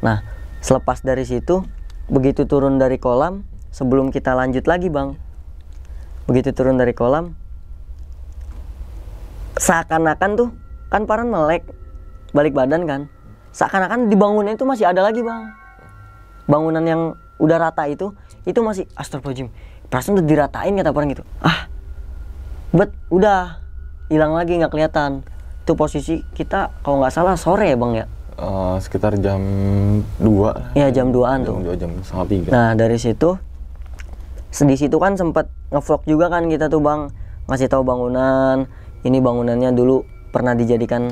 [SPEAKER 1] nah selepas dari situ begitu turun dari kolam sebelum kita lanjut lagi bang begitu turun dari kolam seakan-akan tuh kan paran melek balik badan kan seakan-akan di bangunan itu masih ada lagi bang bangunan yang udah rata itu itu masih astagfirullahaladzim perasaan udah diratain kata orang gitu ah bet udah hilang lagi nggak kelihatan itu posisi kita kalau nggak salah sore ya bang ya uh,
[SPEAKER 2] sekitar jam
[SPEAKER 1] dua ya jam duaan tuh jam jam setengah tiga nah dari situ sedih situ kan sempet ngevlog juga kan kita tuh bang ngasih tahu bangunan ini bangunannya dulu pernah dijadikan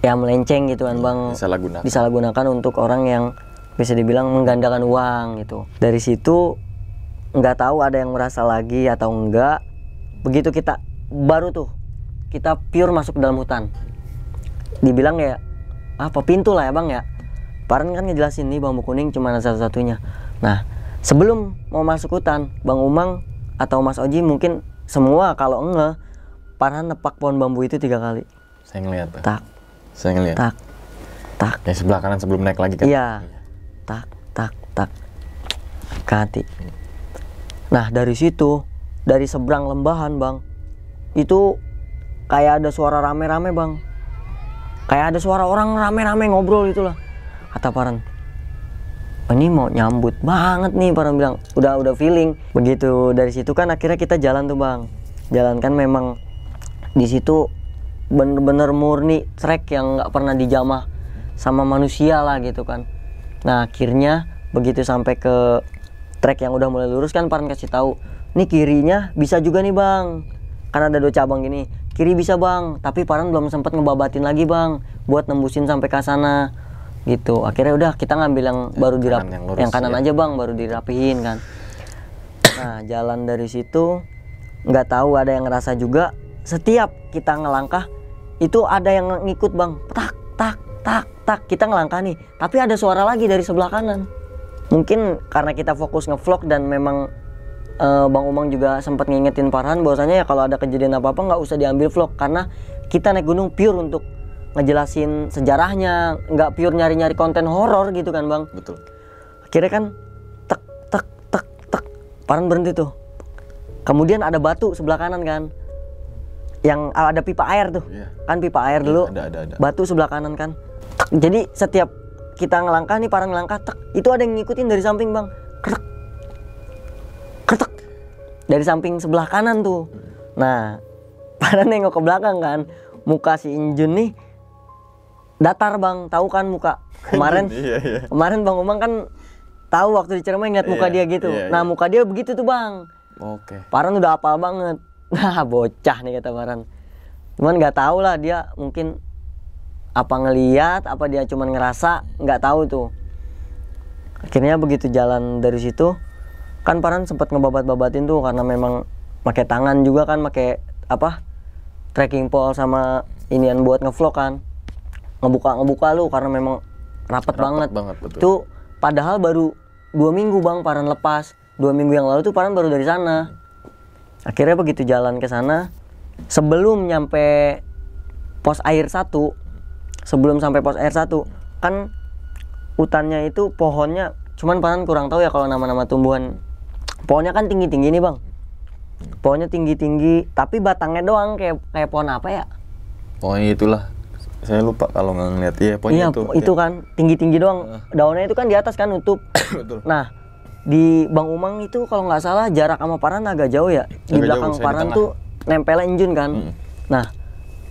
[SPEAKER 1] ya melenceng gitu kan bang disalahgunakan disalahgunakan untuk orang yang bisa dibilang menggandakan uang gitu dari situ nggak tahu ada yang merasa lagi atau enggak begitu kita baru tuh kita pure masuk ke dalam hutan dibilang ya apa pintu lah ya bang ya Paran kan ngejelasin nih bambu kuning cuma satu-satunya nah sebelum mau masuk hutan Bang Umang atau Mas Oji mungkin semua kalau enggak Paran nepak pohon bambu itu tiga kali
[SPEAKER 2] saya ngeliat tuh. tak saya ngeliat tak tak ya sebelah kanan sebelum naik lagi kan iya tak tak tak ke hati
[SPEAKER 1] Nah dari situ dari seberang lembahan bang itu kayak ada suara rame-rame bang kayak ada suara orang rame-rame ngobrol itulah kata Paran oh, ini mau nyambut banget nih Paran bilang udah udah feeling begitu dari situ kan akhirnya kita jalan tuh bang jalan kan memang di situ bener-bener murni trek yang nggak pernah dijamah sama manusia lah gitu kan nah akhirnya begitu sampai ke track yang udah mulai lurus kan Parn kasih tahu nih kirinya bisa juga nih bang karena ada dua cabang gini kiri bisa bang tapi Parn belum sempat ngebabatin lagi bang buat nembusin sampai ke sana gitu akhirnya udah kita ngambil yang, ya, baru dirap yang, lurus, yang kanan ya. aja bang baru dirapihin kan nah jalan dari situ nggak tahu ada yang ngerasa juga setiap kita ngelangkah itu ada yang ngikut bang tak tak tak tak kita ngelangkah nih tapi ada suara lagi dari sebelah kanan mungkin karena kita fokus ngevlog dan memang uh, Bang Umang juga sempat ngingetin Farhan bahwasanya ya kalau ada kejadian apa-apa nggak usah diambil vlog karena kita naik gunung pure untuk ngejelasin sejarahnya, nggak pure nyari-nyari konten horor gitu kan, Bang. Betul. Akhirnya kan tek tek tek tek Farhan berhenti tuh. Kemudian ada batu sebelah kanan kan. Yang ada pipa air tuh. Yeah. Kan pipa air dulu. Iya, ada, ada, ada. Batu sebelah kanan kan. Tek. Jadi setiap kita ngelangkah nih para ngelangkah tek itu ada yang ngikutin dari samping bang kertek kertek dari samping sebelah kanan tuh nah pada nengok ke belakang kan muka si Injun nih datar bang tahu kan muka kemarin iya, iya. kemarin bang Umang kan tahu waktu di Cermin ngeliat muka iya, dia gitu nah muka dia begitu tuh bang Oke. Okay. Paran udah apa banget. Nah, bocah nih kata Paran. Cuman nggak tahu lah dia mungkin apa ngeliat apa dia cuman ngerasa nggak tahu tuh akhirnya begitu jalan dari situ kan Paran sempat ngebabat-babatin tuh karena memang pakai tangan juga kan pakai apa tracking pole sama inian buat ngevlog kan ngebuka ngebuka lu karena memang rapet banget, banget betul. tuh padahal baru dua minggu bang Paran lepas dua minggu yang lalu tuh Paran baru dari sana akhirnya begitu jalan ke sana sebelum nyampe pos air satu sebelum sampai pos r 1 kan hutannya itu pohonnya cuman panan kurang tahu ya kalau nama-nama tumbuhan pohonnya kan tinggi-tinggi nih bang pohonnya tinggi-tinggi tapi batangnya doang kayak kayak pohon apa ya
[SPEAKER 2] pohonnya itulah saya lupa kalau nggak ngeliat iya pohonnya iya, itu itu kan
[SPEAKER 1] tinggi tinggi doang daunnya itu kan di atas kan nutup Betul. nah di Bang Umang itu kalau nggak salah jarak sama Paran agak jauh ya agak di belakang jauh, Paran tuh nempelin jun kan hmm. nah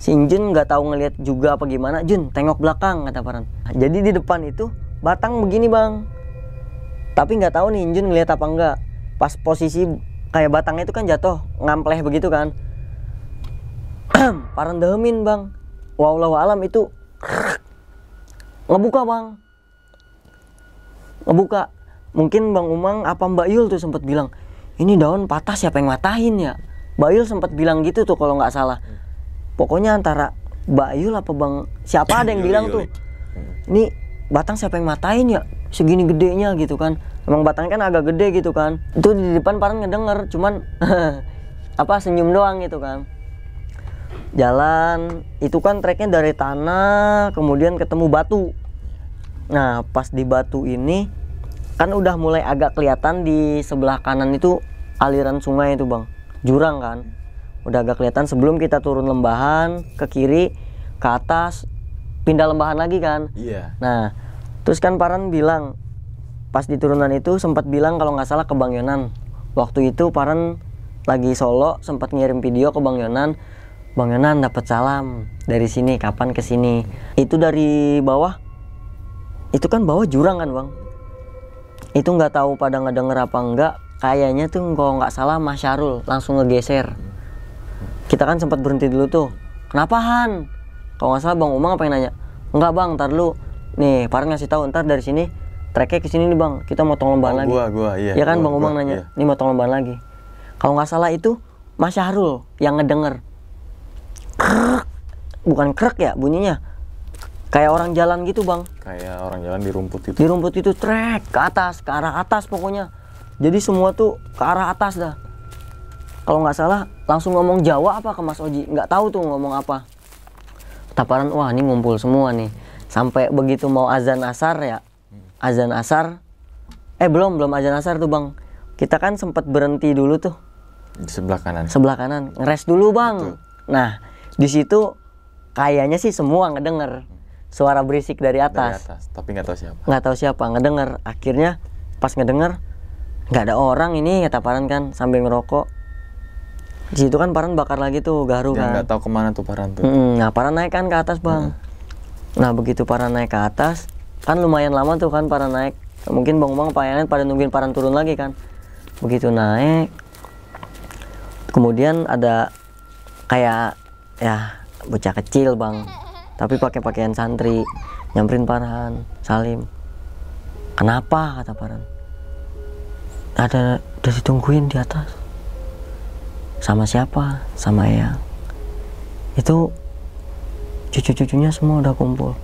[SPEAKER 1] Si Jun nggak tahu ngelihat juga apa gimana Jun tengok belakang kata Paran jadi di depan itu batang begini bang tapi nggak tahu nih Jun ngelihat apa enggak pas posisi kayak batangnya itu kan jatuh ngampleh begitu kan Paran dehemin bang lawa alam itu ngebuka bang ngebuka mungkin Bang Umang apa Mbak Yul tuh sempat bilang ini daun patah siapa yang matahin ya Mbak Yul sempat bilang gitu tuh kalau nggak salah pokoknya antara lah apa Bang siapa ada yang bilang tuh ini Batang siapa yang matain ya segini gedenya gitu kan emang Batang kan agak gede gitu kan itu di depan parang ngedenger cuman apa senyum doang gitu kan jalan itu kan treknya dari tanah kemudian ketemu batu nah pas di batu ini kan udah mulai agak kelihatan di sebelah kanan itu aliran sungai itu bang jurang kan udah agak kelihatan sebelum kita turun lembahan ke kiri ke atas pindah lembahan lagi kan iya yeah. nah terus kan Paran bilang pas di turunan itu sempat bilang kalau nggak salah ke Bang Yonan waktu itu Paran lagi Solo sempat ngirim video ke Bang Yonan Bang Yonan dapat salam dari sini kapan ke sini itu dari bawah itu kan bawah jurang kan bang itu nggak tahu pada nggak denger apa enggak kayaknya tuh kalau nggak salah Mas Syarul langsung ngegeser kita kan sempat berhenti dulu tuh kenapa Han kalau nggak salah bang Umang apa yang nanya enggak bang ntar lu nih Farhan ngasih tahu ntar dari sini treknya ke sini nih bang kita mau tolong lombaan oh, lagi gua, gua, iya, ya kan gua, bang Umang nanya iya. nih mau tolong lombaan lagi kalau nggak salah itu Mas Syahrul yang ngedenger krek bukan krek ya bunyinya kayak orang jalan gitu bang kayak orang jalan di rumput itu di rumput itu trek ke atas ke arah atas pokoknya jadi semua tuh ke arah atas dah kalau nggak salah langsung ngomong Jawa apa ke Mas Oji nggak tahu tuh ngomong apa taparan wah ini ngumpul semua nih sampai begitu mau azan asar ya azan asar eh belum belum azan asar tuh bang kita kan sempat berhenti dulu tuh di sebelah kanan sebelah kanan ngeres dulu bang Betul. nah di situ kayaknya sih semua ngedenger suara berisik dari atas, dari atas
[SPEAKER 2] tapi nggak tahu siapa
[SPEAKER 1] nggak tahu siapa ngedenger akhirnya pas ngedenger nggak ada orang ini taparan kan sambil ngerokok di situ kan Paran bakar lagi tuh Garu kan nggak tahu kemana tuh Paran tuh hmm, nah Paran naik kan ke atas bang hmm. nah begitu Paran naik ke atas kan lumayan lama tuh kan Paran naik mungkin bang bang payanan pada nungguin Paran turun lagi kan begitu naik kemudian ada kayak ya bocah kecil bang tapi pakai pakaian santri nyamperin Paran Salim kenapa kata Paran ada udah ditungguin di atas sama siapa sama ya, itu cucu-cucunya semua udah kumpul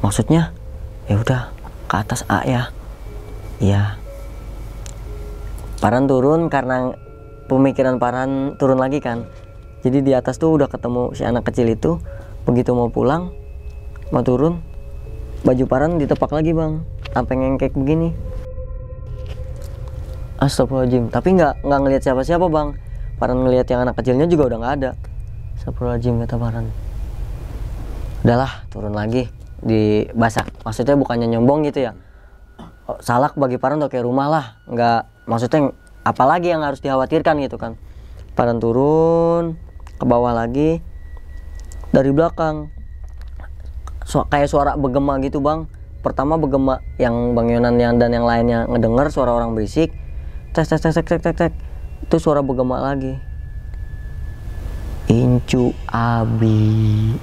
[SPEAKER 1] maksudnya ya udah ke atas A ya ya, Paran turun karena pemikiran Paran turun lagi kan jadi di atas tuh udah ketemu si anak kecil itu begitu mau pulang mau turun baju Paran ditepak lagi bang sampai ngengkek begini Astagfirullahaladzim tapi nggak nggak ngelihat siapa-siapa bang Paran ngelihat yang anak kecilnya juga udah nggak ada. Astagfirullahaladzim kata Paran. Udahlah turun lagi di basah. Maksudnya bukannya nyombong gitu ya. Oh, salak bagi Paran tuh kayak rumah lah. Nggak maksudnya apalagi yang harus dikhawatirkan gitu kan. Paran turun ke bawah lagi dari belakang so, kayak suara begema gitu bang pertama begema yang bang Yonan yang dan yang lainnya ngedenger suara orang berisik Cek cek cek cek cek cek itu suara bergema lagi incu abi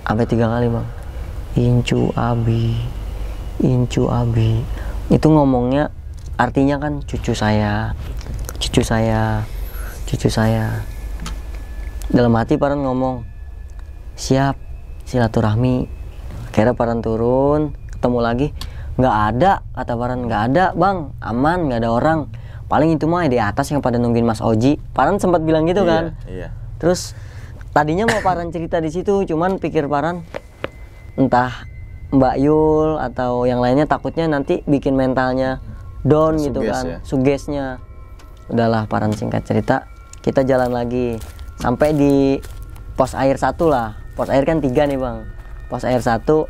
[SPEAKER 1] sampai tiga kali bang incu abi incu abi itu ngomongnya artinya kan cucu saya cucu saya cucu saya dalam hati paran ngomong siap silaturahmi kira paran turun ketemu lagi nggak ada kata paran nggak ada bang aman nggak ada orang paling itu mah di atas yang pada nungguin Mas Oji Paran sempat bilang gitu iya, kan iya. terus tadinya mau Paran cerita di situ cuman pikir Paran entah Mbak Yul atau yang lainnya takutnya nanti bikin mentalnya down Suges gitu ya. kan ya. sugesnya udahlah Paran singkat cerita kita jalan lagi sampai di pos air satu lah pos air kan tiga nih bang pos air satu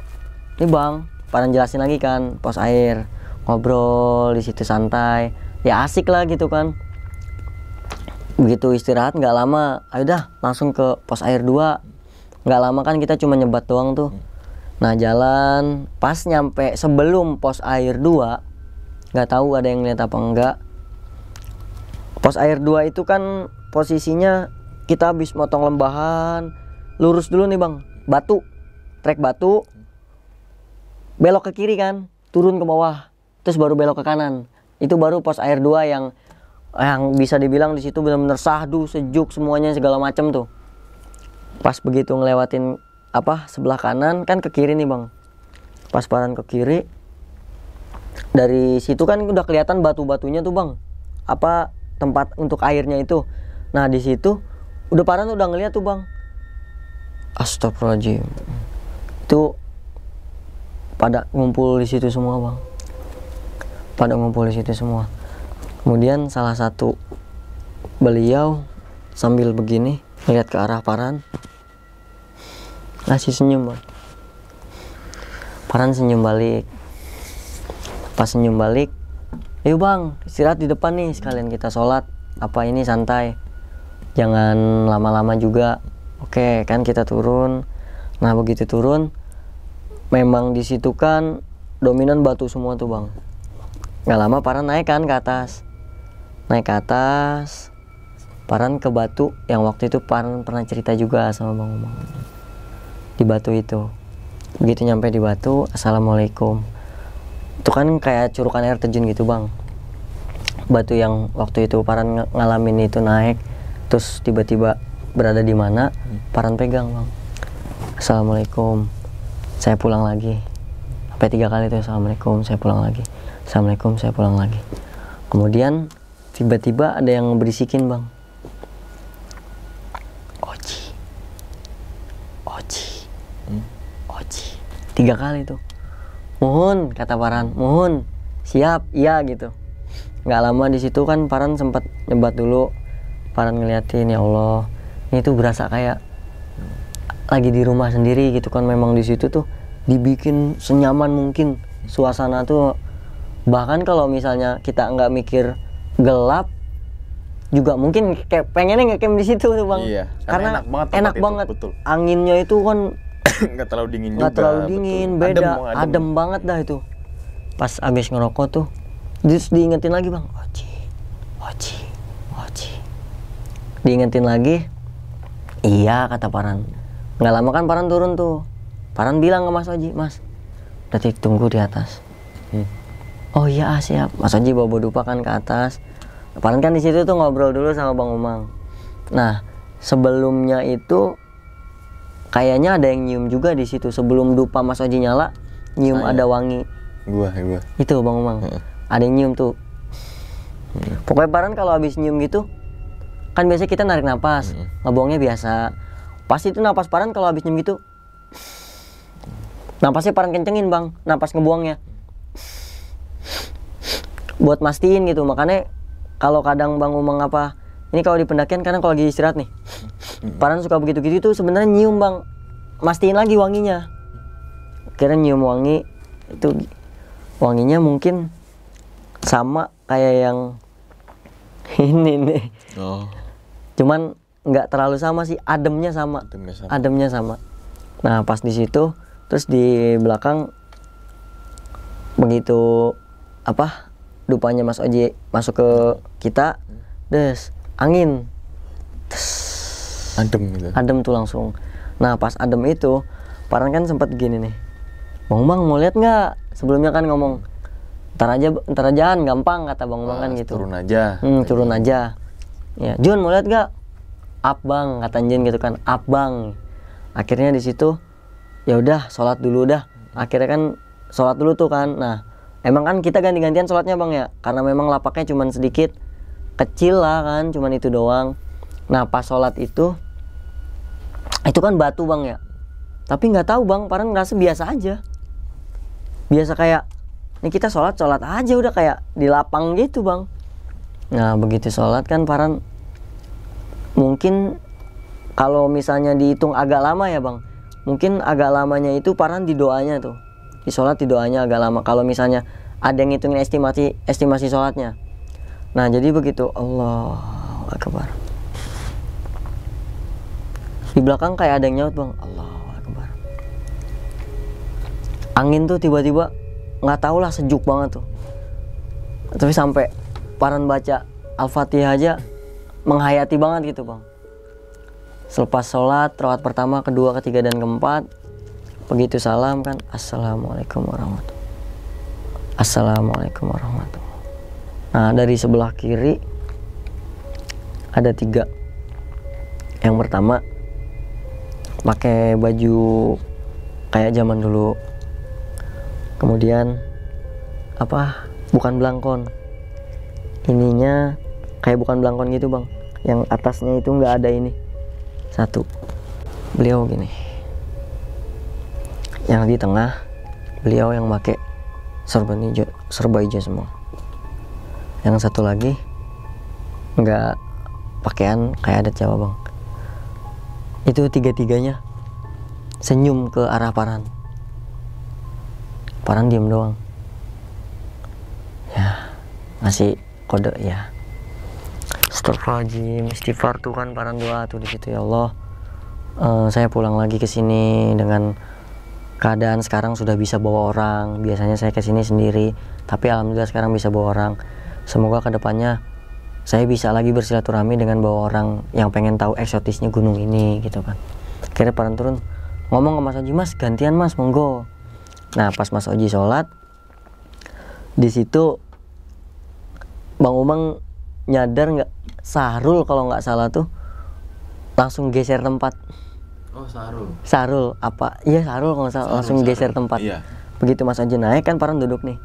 [SPEAKER 1] nih bang Paran jelasin lagi kan pos air ngobrol di situ santai ya asik lah gitu kan begitu istirahat nggak lama ayo dah langsung ke pos air 2 nggak lama kan kita cuma nyebat doang tuh nah jalan pas nyampe sebelum pos air 2 nggak tahu ada yang lihat apa enggak pos air 2 itu kan posisinya kita habis motong lembahan lurus dulu nih bang batu trek batu belok ke kiri kan turun ke bawah terus baru belok ke kanan itu baru pos air 2 yang yang bisa dibilang di situ benar-benar sahdu sejuk semuanya segala macam tuh pas begitu ngelewatin apa sebelah kanan kan ke kiri nih bang pas paran ke kiri dari situ kan udah kelihatan batu-batunya tuh bang apa tempat untuk airnya itu nah di situ udah paran udah ngeliat tuh bang astagfirullahaladzim itu pada ngumpul di situ semua bang pada ngumpul di situ semua kemudian salah satu beliau sambil begini melihat ke arah Paran ngasih senyum bang Paran senyum balik pas senyum balik ayo bang istirahat di depan nih sekalian kita sholat apa ini santai jangan lama-lama juga oke kan kita turun nah begitu turun memang di situ kan dominan batu semua tuh bang Nggak lama Paran naik kan ke atas. Naik ke atas, Paran ke batu yang waktu itu Paran pernah cerita juga sama Bang Umang. Di batu itu. Begitu nyampe di batu, Assalamualaikum. Itu kan kayak curukan air terjun gitu Bang. Batu yang waktu itu Paran ngalamin itu naik, terus tiba-tiba berada di mana, hmm. Paran pegang Bang. Assalamualaikum. Saya pulang lagi sampai tiga kali itu assalamualaikum saya pulang lagi assalamualaikum saya pulang lagi kemudian tiba-tiba ada yang berisikin bang oji oji hmm? oji tiga kali tuh mohon kata Paran mohon siap iya gitu nggak lama di situ kan Paran sempat nyebat dulu Paran ngeliatin ya Allah ini tuh berasa kayak lagi di rumah sendiri gitu kan memang di situ tuh dibikin senyaman mungkin suasana tuh bahkan kalau misalnya kita nggak mikir gelap juga mungkin kayak pengennya nggak di situ tuh bang iya, karena, karena enak banget, enak itu, banget. Betul. anginnya itu kan nggak terlalu dingin nggak terlalu dingin betul. beda adem, adem. adem banget dah itu pas abis ngerokok tuh terus diingetin lagi bang oci oci oci diingetin lagi iya kata Paran nggak lama kan Paran turun tuh Paran bilang ke Mas Oji, Mas, udah tunggu di atas. Hmm. Oh iya ah, siap. Mas Oji bawa dupa kan ke atas. Paran kan di situ tuh ngobrol dulu sama Bang Umang. Nah sebelumnya itu kayaknya ada yang nyium juga di situ sebelum dupa Mas Oji nyala nyium Saya. Nah, ada wangi. Gua, gua. Itu Bang Umang. Hmm. Ada yang nyium tuh. Hmm. Pokoknya Paran kalau habis nyium gitu kan biasanya kita narik nafas hmm. ngebuangnya biasa. Pasti itu nafas Paran kalau habis nyium gitu napasnya parang kencengin bang napas ngebuangnya buat mastiin gitu makanya kalau kadang bang umang apa ini kalau di pendakian kadang kalau lagi istirahat nih mm-hmm. parang suka begitu gitu itu sebenarnya nyium bang mastiin lagi wanginya kira nyium wangi itu wanginya mungkin sama kayak yang ini nih oh. cuman nggak terlalu sama sih ademnya sama. ademnya sama ademnya sama nah pas di situ terus di belakang begitu apa dupanya Mas Oji masuk ke kita des angin tes, adem gitu adem tuh langsung nah pas adem itu Paran kan sempat gini nih Bang Bang mau lihat nggak sebelumnya kan ngomong ntar aja ntar ajaan gampang kata Bang Bang kan ah, gitu turun aja hmm, turun aja ya Jun mau lihat nggak abang kata Jun gitu kan abang akhirnya di situ ya udah sholat dulu dah akhirnya kan sholat dulu tuh kan nah emang kan kita ganti-gantian sholatnya bang ya karena memang lapaknya cuman sedikit kecil lah kan cuman itu doang nah pas sholat itu itu kan batu bang ya tapi nggak tahu bang parang ngerasa biasa aja biasa kayak ini kita sholat sholat aja udah kayak di lapang gitu bang nah begitu sholat kan parang mungkin kalau misalnya dihitung agak lama ya bang mungkin agak lamanya itu paran di doanya tuh di sholat di doanya agak lama kalau misalnya ada yang ngitungin estimasi estimasi sholatnya nah jadi begitu Allah akbar di belakang kayak ada yang nyaut bang Allah akbar angin tuh tiba-tiba nggak -tiba, tau lah sejuk banget tuh tapi sampai paran baca al-fatihah aja menghayati banget gitu bang Selepas sholat, rawat pertama, kedua, ketiga, dan keempat, begitu salam kan, Assalamualaikum warahmatullahi Assalamualaikum warahmatullahi Nah, dari sebelah kiri ada tiga. Yang pertama, pakai baju kayak zaman dulu. Kemudian, apa? Bukan belangkon. Ininya kayak bukan belangkon gitu, Bang. Yang atasnya itu nggak ada ini satu, beliau gini. Yang di tengah, beliau yang pakai serban hijau, serba hijau semua. Yang satu lagi nggak pakaian kayak adat Jawa bang. Itu tiga-tiganya senyum ke arah Paran. Paran diem doang. Ya, masih kode ya. Astagfirullahaladzim istighfar kan barang dua tuh di situ ya Allah uh, saya pulang lagi ke sini dengan keadaan sekarang sudah bisa bawa orang biasanya saya ke sini sendiri tapi alhamdulillah sekarang bisa bawa orang semoga kedepannya saya bisa lagi bersilaturahmi dengan bawa orang yang pengen tahu eksotisnya gunung ini gitu kan kira para turun ngomong ke Mas Oji Mas gantian Mas monggo nah pas Mas Oji sholat di situ Bang Umang nyadar nggak Sahrul kalau nggak salah tuh langsung geser tempat. Oh Sahrul. Sahrul apa? Iya Sahrul kalau nggak salah Sarul, langsung Sarul. geser tempat. Iya. Begitu Mas Anji naik ya kan parang duduk nih.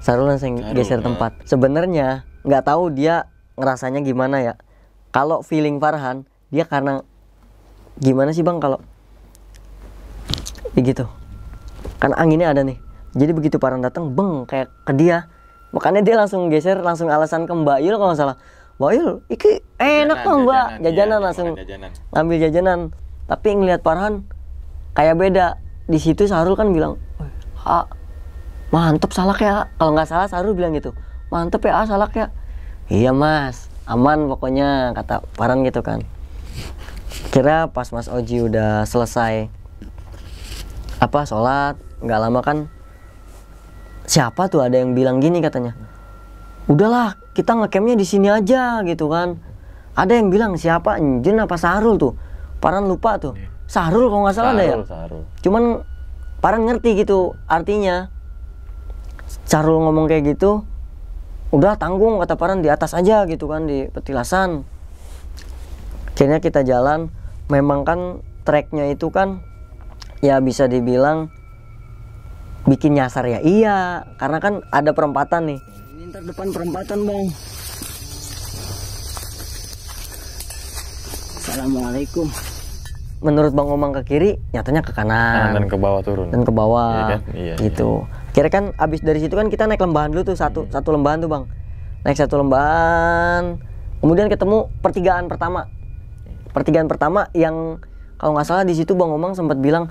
[SPEAKER 1] Sahrul langsung Sarul, geser ya. tempat. Sebenarnya nggak tahu dia ngerasanya gimana ya. Kalau feeling Farhan dia karena gimana sih bang kalau begitu? Ya kan anginnya ada nih jadi begitu parang datang beng kayak ke dia makanya dia langsung geser langsung alasan ke Mbak Yul kalau nggak salah Wail, iki eh, enak tuh mbak jajanan, iya, jajanan iya, langsung jajanan. ambil jajanan. Tapi ngelihat Farhan kayak beda. Di situ Sarul kan bilang, ah mantep salah ya. Kalau nggak salah Sarul bilang gitu, mantep ya ah, salah ya. Iya mas, aman pokoknya kata Farhan gitu kan. Kira pas Mas Oji udah selesai apa sholat nggak lama kan siapa tuh ada yang bilang gini katanya udahlah kita ngecampnya di sini aja gitu kan ada yang bilang siapa Enjen apa Sarul tuh Paran lupa tuh iya. Sarul kalau nggak salah ada ya Sarul. cuman Paran ngerti gitu artinya Sarul ngomong kayak gitu udah tanggung kata Paran di atas aja gitu kan di petilasan akhirnya kita jalan memang kan treknya itu kan ya bisa dibilang bikin nyasar ya iya karena kan ada perempatan nih Ntar depan perempatan bang. Assalamualaikum. Menurut Bang Omang ke kiri, nyatanya ke kanan. Ah, dan ke bawah turun. Dan ke bawah. Iya kan? Iya, iya, gitu. Iya. Kira kan abis dari situ kan kita naik lembahan dulu tuh satu hmm. satu lembahan tuh bang. Naik satu lembahan. Kemudian ketemu pertigaan pertama. Pertigaan pertama yang kalau nggak salah di situ Bang Omang sempat bilang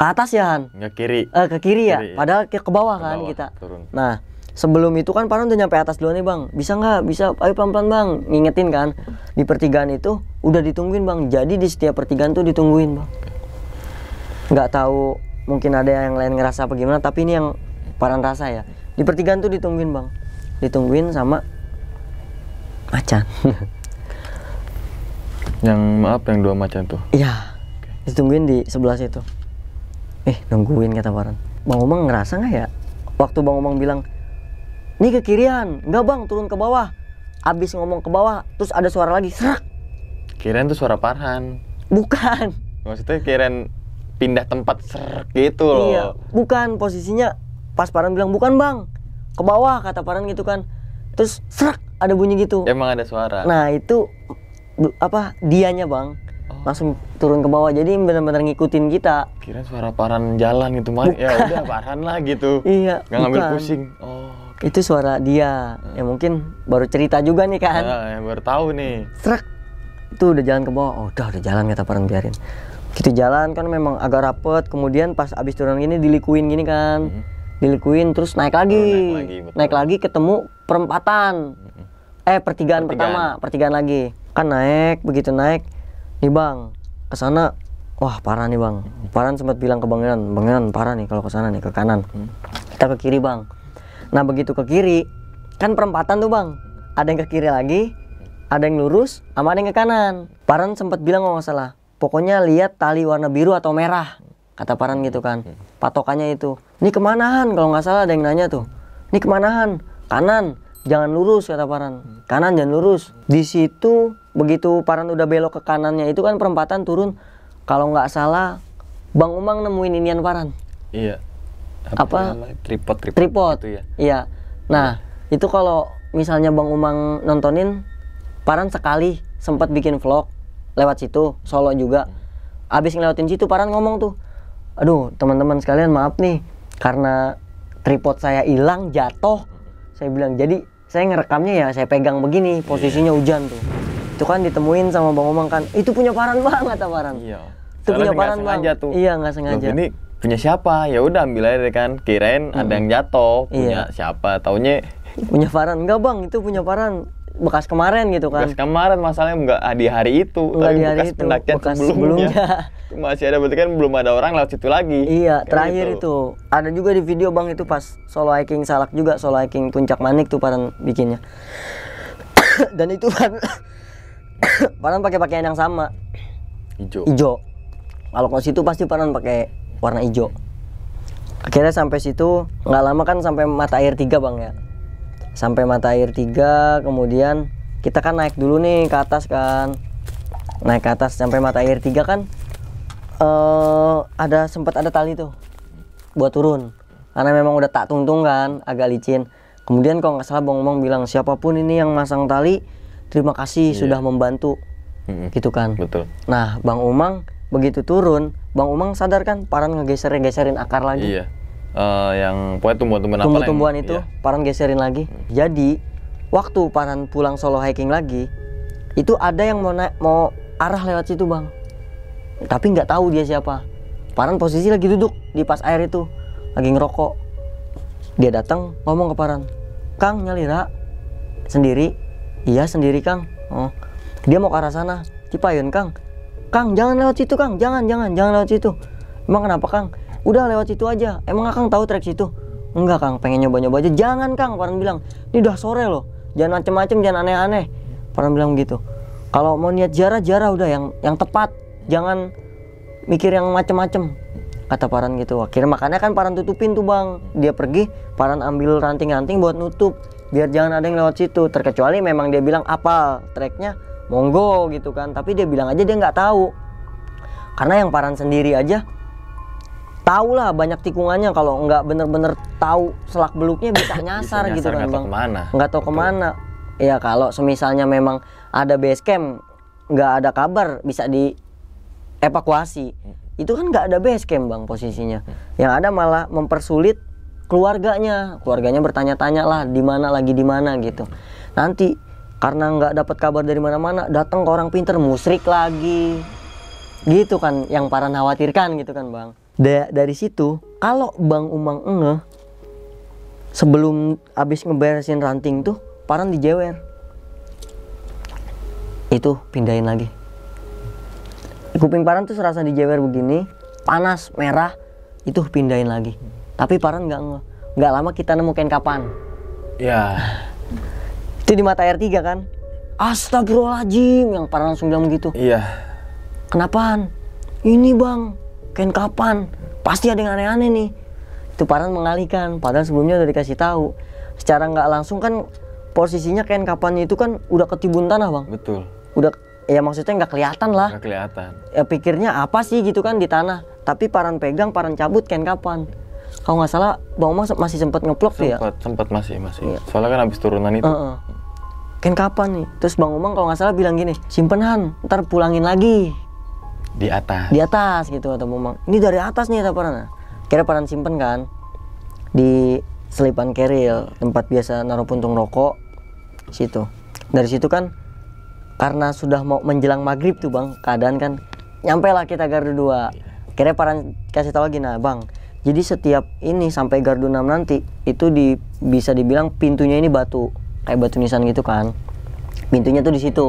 [SPEAKER 1] ke atas ya Han. Ke kiri. Eh, ke kiri ya. Kiri, iya. Padahal ke, ke bawah ke kan bawah, kita. Turun. Nah, sebelum itu kan Panon udah nyampe atas dulu nih bang bisa nggak bisa ayo pelan pelan bang ngingetin kan di pertigaan itu udah ditungguin bang jadi di setiap pertigaan tuh ditungguin bang nggak tahu mungkin ada yang lain ngerasa apa gimana tapi ini yang Panon rasa ya di pertigaan tuh ditungguin bang ditungguin sama
[SPEAKER 2] macan yang maaf yang dua macan tuh
[SPEAKER 1] iya ditungguin di sebelah situ eh nungguin kata Panon Bang Umang ngerasa nggak ya waktu Bang Umang bilang ini ke kirian. Enggak bang, turun ke bawah. Abis ngomong ke bawah, terus ada suara lagi. Serak.
[SPEAKER 2] Kirian tuh suara Parhan. Bukan. Maksudnya kirian pindah tempat serak gitu loh. Iya,
[SPEAKER 1] bukan posisinya pas Parhan bilang bukan bang, ke bawah kata Parhan gitu kan. Terus serak ada bunyi gitu. Emang ada suara. Nah itu apa dianya bang oh. langsung turun ke bawah jadi benar-benar ngikutin kita kira suara paran jalan gitu mah ya udah
[SPEAKER 2] paran lah gitu iya nggak ngambil pusing
[SPEAKER 1] oh itu suara dia hmm. ya mungkin baru cerita juga nih kan ya, baru tahu nih truk itu udah jalan ke bawah oh, udah udah jalan kita parang biarin kita gitu jalan kan memang agak rapet kemudian pas abis turun gini dilikuin gini kan hmm. dilikuin terus naik lagi oh, naik lagi, naik lagi ketemu perempatan hmm. eh pertigaan, pertigaan pertama pertigaan lagi kan naik begitu naik nih bang ke sana wah parah nih bang Paran sempat bilang ke Bang Iran Bang Iran parah nih kalau ke sana nih ke kanan hmm. kita ke kiri bang Nah begitu ke kiri, kan perempatan tuh bang, ada yang ke kiri lagi, ada yang lurus, sama ada yang ke kanan. Paran sempat bilang nggak salah, pokoknya lihat tali warna biru atau merah, kata Paran gitu kan. Patokannya itu. Ini kemanahan kalau nggak salah ada yang nanya tuh. Ini kemanahan? Kanan, jangan lurus kata Paran. Hmm. Kanan jangan lurus. Di situ begitu Paran udah belok ke kanannya itu kan perempatan turun. Kalau nggak salah, Bang Umang nemuin inian Paran.
[SPEAKER 2] Iya apa, apa tripod tripod, tripod.
[SPEAKER 1] Gitu ya. Iya. Nah, nah, itu kalau misalnya Bang Umang nontonin Paran sekali sempat bikin vlog lewat situ, Solo juga. Hmm. Abis ngelewatin situ Paran ngomong tuh, "Aduh, teman-teman sekalian maaf nih karena tripod saya hilang jatuh." Saya bilang, "Jadi saya ngerekamnya ya saya pegang begini, iya. posisinya hujan tuh." Itu kan ditemuin sama Bang Umang kan, "Itu punya Paran banget, ah Paran." Iya. Itu punya Paran banget. Iya, nggak sengaja. Loh, ini
[SPEAKER 2] punya siapa ya udah ambil aja kan kirain hmm. ada yang jatuh punya iya. siapa taunya
[SPEAKER 1] punya Farhan enggak bang itu punya Farhan bekas kemarin gitu kan bekas
[SPEAKER 2] kemarin masalahnya enggak di hari itu enggak di hari bekas itu, pendakian bekas sebelumnya,
[SPEAKER 1] sebelumnya.
[SPEAKER 2] masih ada berarti kan belum ada orang lewat situ lagi iya kan terakhir gitu. itu
[SPEAKER 1] ada juga di video bang itu pas solo hiking salak juga solo hiking puncak manik tuh Farhan bikinnya dan itu Farhan Farhan pakai pakaian yang sama hijau hijau kalau ke situ pasti Farhan pakai warna hijau akhirnya sampai situ nggak lama kan sampai mata air tiga bang ya sampai mata air tiga kemudian kita kan naik dulu nih ke atas kan naik ke atas sampai mata air tiga kan uh, ada sempat ada tali tuh buat turun karena memang udah tak tungtung kan agak licin kemudian kalau nggak salah bang Umang bilang siapapun ini yang masang tali terima kasih yeah. sudah membantu gitu kan betul nah bang Umang begitu turun Bang Umang sadar kan paran ngegeser geserin akar lagi iya
[SPEAKER 2] uh, yang pokoknya tumbuhan-tumbuhan apa tumbuhan yang, itu iya.
[SPEAKER 1] paran geserin lagi hmm. jadi waktu paran pulang solo hiking lagi itu ada yang mau naik, mau arah lewat situ Bang tapi nggak tahu dia siapa Paran posisi lagi duduk di pas air itu lagi ngerokok dia datang ngomong ke Paran Kang nyalira sendiri iya sendiri Kang oh. dia mau ke arah sana Cipayun Kang Kang jangan lewat situ Kang jangan jangan jangan lewat situ emang kenapa Kang udah lewat situ aja emang Kang tahu trek situ enggak Kang pengen nyoba-nyoba aja jangan Kang Farhan bilang ini udah sore loh jangan macem-macem jangan aneh-aneh Farhan bilang gitu kalau mau niat jarah jarah udah yang yang tepat jangan mikir yang macem-macem kata Paran gitu akhirnya makanya kan Paran tutupin tuh bang dia pergi Paran ambil ranting-ranting buat nutup biar jangan ada yang lewat situ terkecuali memang dia bilang apa treknya monggo gitu kan tapi dia bilang aja dia nggak tahu karena yang paran sendiri aja tahu lah banyak tikungannya kalau nggak bener-bener tahu selak beluknya bisa nyasar, bisa nyasar gitu kan bang nggak tahu kemana ya kalau semisalnya memang ada base camp nggak ada kabar bisa di evakuasi hmm. itu kan nggak ada base camp bang posisinya hmm. yang ada malah mempersulit keluarganya keluarganya bertanya-tanya lah di mana lagi di mana gitu nanti karena nggak dapat kabar dari mana-mana datang ke orang pinter musrik lagi gitu kan yang para khawatirkan gitu kan bang da dari situ kalau bang umang enge sebelum abis ngeberesin ranting tuh paran dijewer itu pindahin lagi kuping paran tuh serasa dijewer begini panas merah itu pindahin lagi tapi paran nggak nggak lama kita nemu kapan ya itu di mata R tiga kan? Astagfirullahaladzim yang para langsung bilang gitu. Iya. Kenapaan? Ini bang, kain kapan? Pasti ada yang aneh-aneh nih. Itu parah mengalihkan, padahal sebelumnya udah dikasih tahu. Secara nggak langsung kan posisinya kain kapan itu kan udah ketimbun tanah bang. Betul. Udah ya maksudnya nggak kelihatan lah. Nggak kelihatan. Ya pikirnya apa sih gitu kan di tanah. Tapi paran pegang, paran cabut kain kapan. Kalau nggak salah, bang Omang masih sempat ngeplok sih ya?
[SPEAKER 2] Sempat, sempat masih, masih. Iya. Soalnya kan habis turunan itu. Uh
[SPEAKER 1] -uh. Ken kapan nih? Terus Bang Umang kalau nggak salah bilang gini, simpenan, ntar pulangin lagi.
[SPEAKER 2] Di atas. Di
[SPEAKER 1] atas gitu atau Umang. Ini dari atas nih taparan. Nah, kira peran simpen kan di selipan keril tempat biasa naruh puntung rokok situ. Dari situ kan karena sudah mau menjelang maghrib tuh bang keadaan kan nyampe lah kita gardu dua. Kira peran kasih tahu lagi nah bang. Jadi setiap ini sampai gardu 6 nanti itu di, bisa dibilang pintunya ini batu kayak batu nisan gitu kan pintunya tuh di situ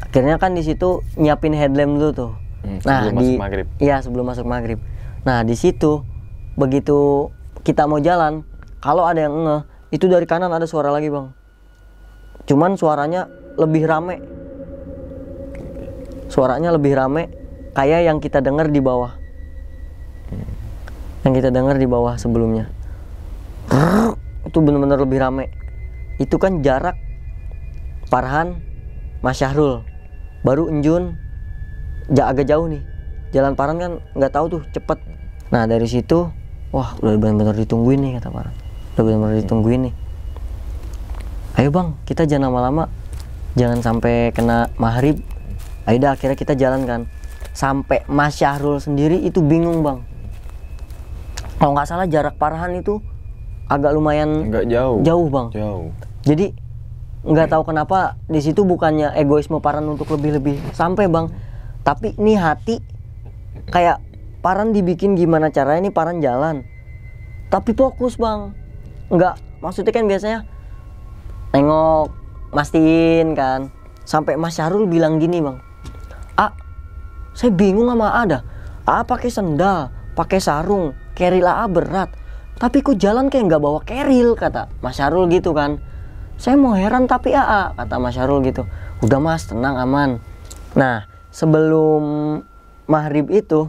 [SPEAKER 1] akhirnya kan di situ nyiapin headlamp dulu tuh hmm, nah di masuk maghrib. iya sebelum masuk maghrib nah di situ begitu kita mau jalan kalau ada yang ngeh itu dari kanan ada suara lagi bang cuman suaranya lebih rame suaranya lebih rame kayak yang kita dengar di bawah yang kita dengar di bawah sebelumnya itu bener-bener lebih rame itu kan jarak Farhan Mas Syahrul baru Enjun ja agak jauh nih jalan Farhan kan nggak tahu tuh cepet nah dari situ wah udah benar-benar ditungguin nih kata Farhan udah benar-benar ditungguin nih ayo bang kita jangan lama-lama jangan sampai kena maghrib. ayo dah akhirnya kita jalan kan sampai Mas Syahrul sendiri itu bingung bang kalau nggak salah jarak Farhan itu agak lumayan jauh jauh bang jauh jadi nggak tahu kenapa di situ bukannya egoisme Paran untuk lebih-lebih sampai bang tapi ini hati kayak Paran dibikin gimana caranya ini Paran jalan tapi fokus bang nggak maksudnya kan biasanya nengok mastiin kan sampai Mas Syahrul bilang gini bang ah saya bingung sama ada ah pakai sendal pakai sarung carry lah berat tapi kok jalan kayak nggak bawa keril kata Mas Syahrul gitu kan saya mau heran tapi AA ah, ah, kata Mas Syarul gitu udah Mas tenang aman nah sebelum maghrib itu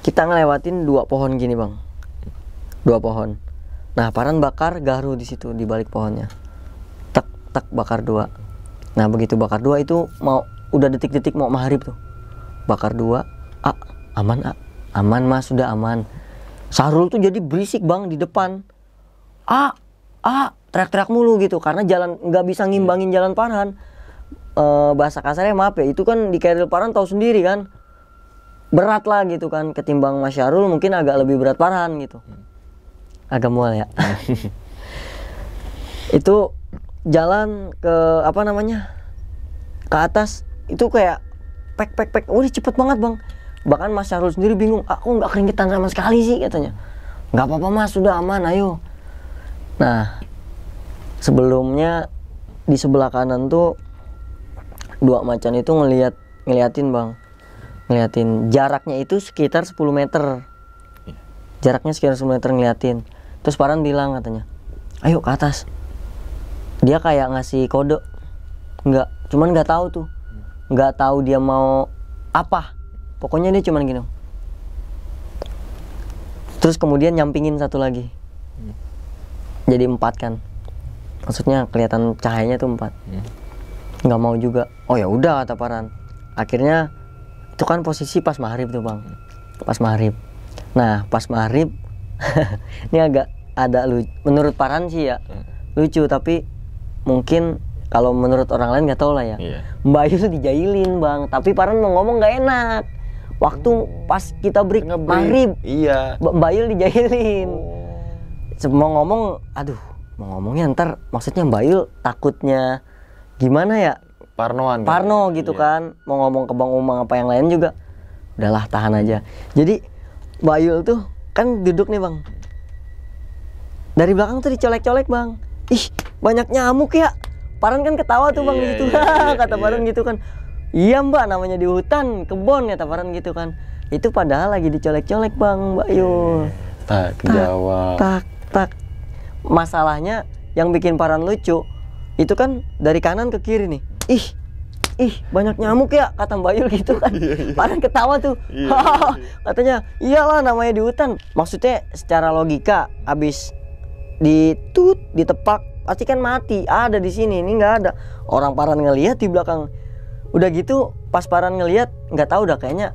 [SPEAKER 1] kita ngelewatin dua pohon gini bang dua pohon nah paran bakar garu di situ di balik pohonnya tak tak bakar dua nah begitu bakar dua itu mau udah detik-detik mau maghrib tuh bakar dua a aman a aman mas sudah aman Sarul tuh jadi berisik bang di depan a ah teriak-teriak mulu gitu karena jalan nggak bisa ngimbangin iya. jalan Farhan e, bahasa kasarnya maaf ya itu kan di keril Farhan tahu sendiri kan berat lah gitu kan ketimbang Mas Syarul mungkin agak lebih berat Farhan gitu hmm. agak mual ya itu jalan ke apa namanya ke atas itu kayak pek pek pek udah cepet banget bang bahkan Mas Syarul sendiri bingung aku ah, nggak keringetan sama sekali sih katanya nggak apa-apa mas sudah aman ayo Nah, sebelumnya di sebelah kanan tuh dua macan itu ngelihat ngeliatin bang, ngeliatin jaraknya itu sekitar 10 meter. Iya. Jaraknya sekitar 10 meter ngeliatin. Terus Paran bilang katanya, ayo ke atas. Dia kayak ngasih kode, nggak, cuman nggak tahu tuh, nggak tahu dia mau apa. Pokoknya dia cuman gini. Terus kemudian nyampingin satu lagi jadi empat kan maksudnya kelihatan cahayanya tuh empat hmm. nggak mau juga oh ya udah kata Paran akhirnya itu kan posisi pas maghrib tuh bang iya. pas maghrib nah pas maghrib ini agak ada lucu menurut Paran sih ya iya. lucu tapi mungkin kalau menurut orang lain nggak tau lah ya yeah. Mbak Ayu tuh dijailin bang tapi Paran mau ngomong nggak enak waktu hmm. pas kita break, break. maghrib iya Mbak Ayu dijailin oh mau ngomong aduh mau ngomongnya ntar maksudnya Mbak Il takutnya gimana ya Parnoan Parno kan? gitu yeah. kan mau ngomong ke Bang Umang apa yang lain juga udahlah tahan aja jadi Mbak Il tuh kan duduk nih Bang dari belakang tuh dicolek-colek Bang ih banyak nyamuk ya Paran kan ketawa tuh Bang yeah, gitu yeah, iya, kata yeah. Paran gitu kan iya Mbak namanya di hutan kebon kata Paran gitu kan itu padahal lagi dicolek-colek Bang Mbak Il iya, iya. tak, tak jawab tak masalahnya yang bikin paran lucu itu kan dari kanan ke kiri nih ih ih banyak nyamuk ya kata Mbak Yul gitu kan iya, iya. paran ketawa tuh iya, katanya iyalah namanya di hutan maksudnya secara logika abis ditut ditepak pasti kan mati ada di sini ini nggak ada orang paran ngelihat di belakang udah gitu pas paran ngelihat nggak tahu udah kayaknya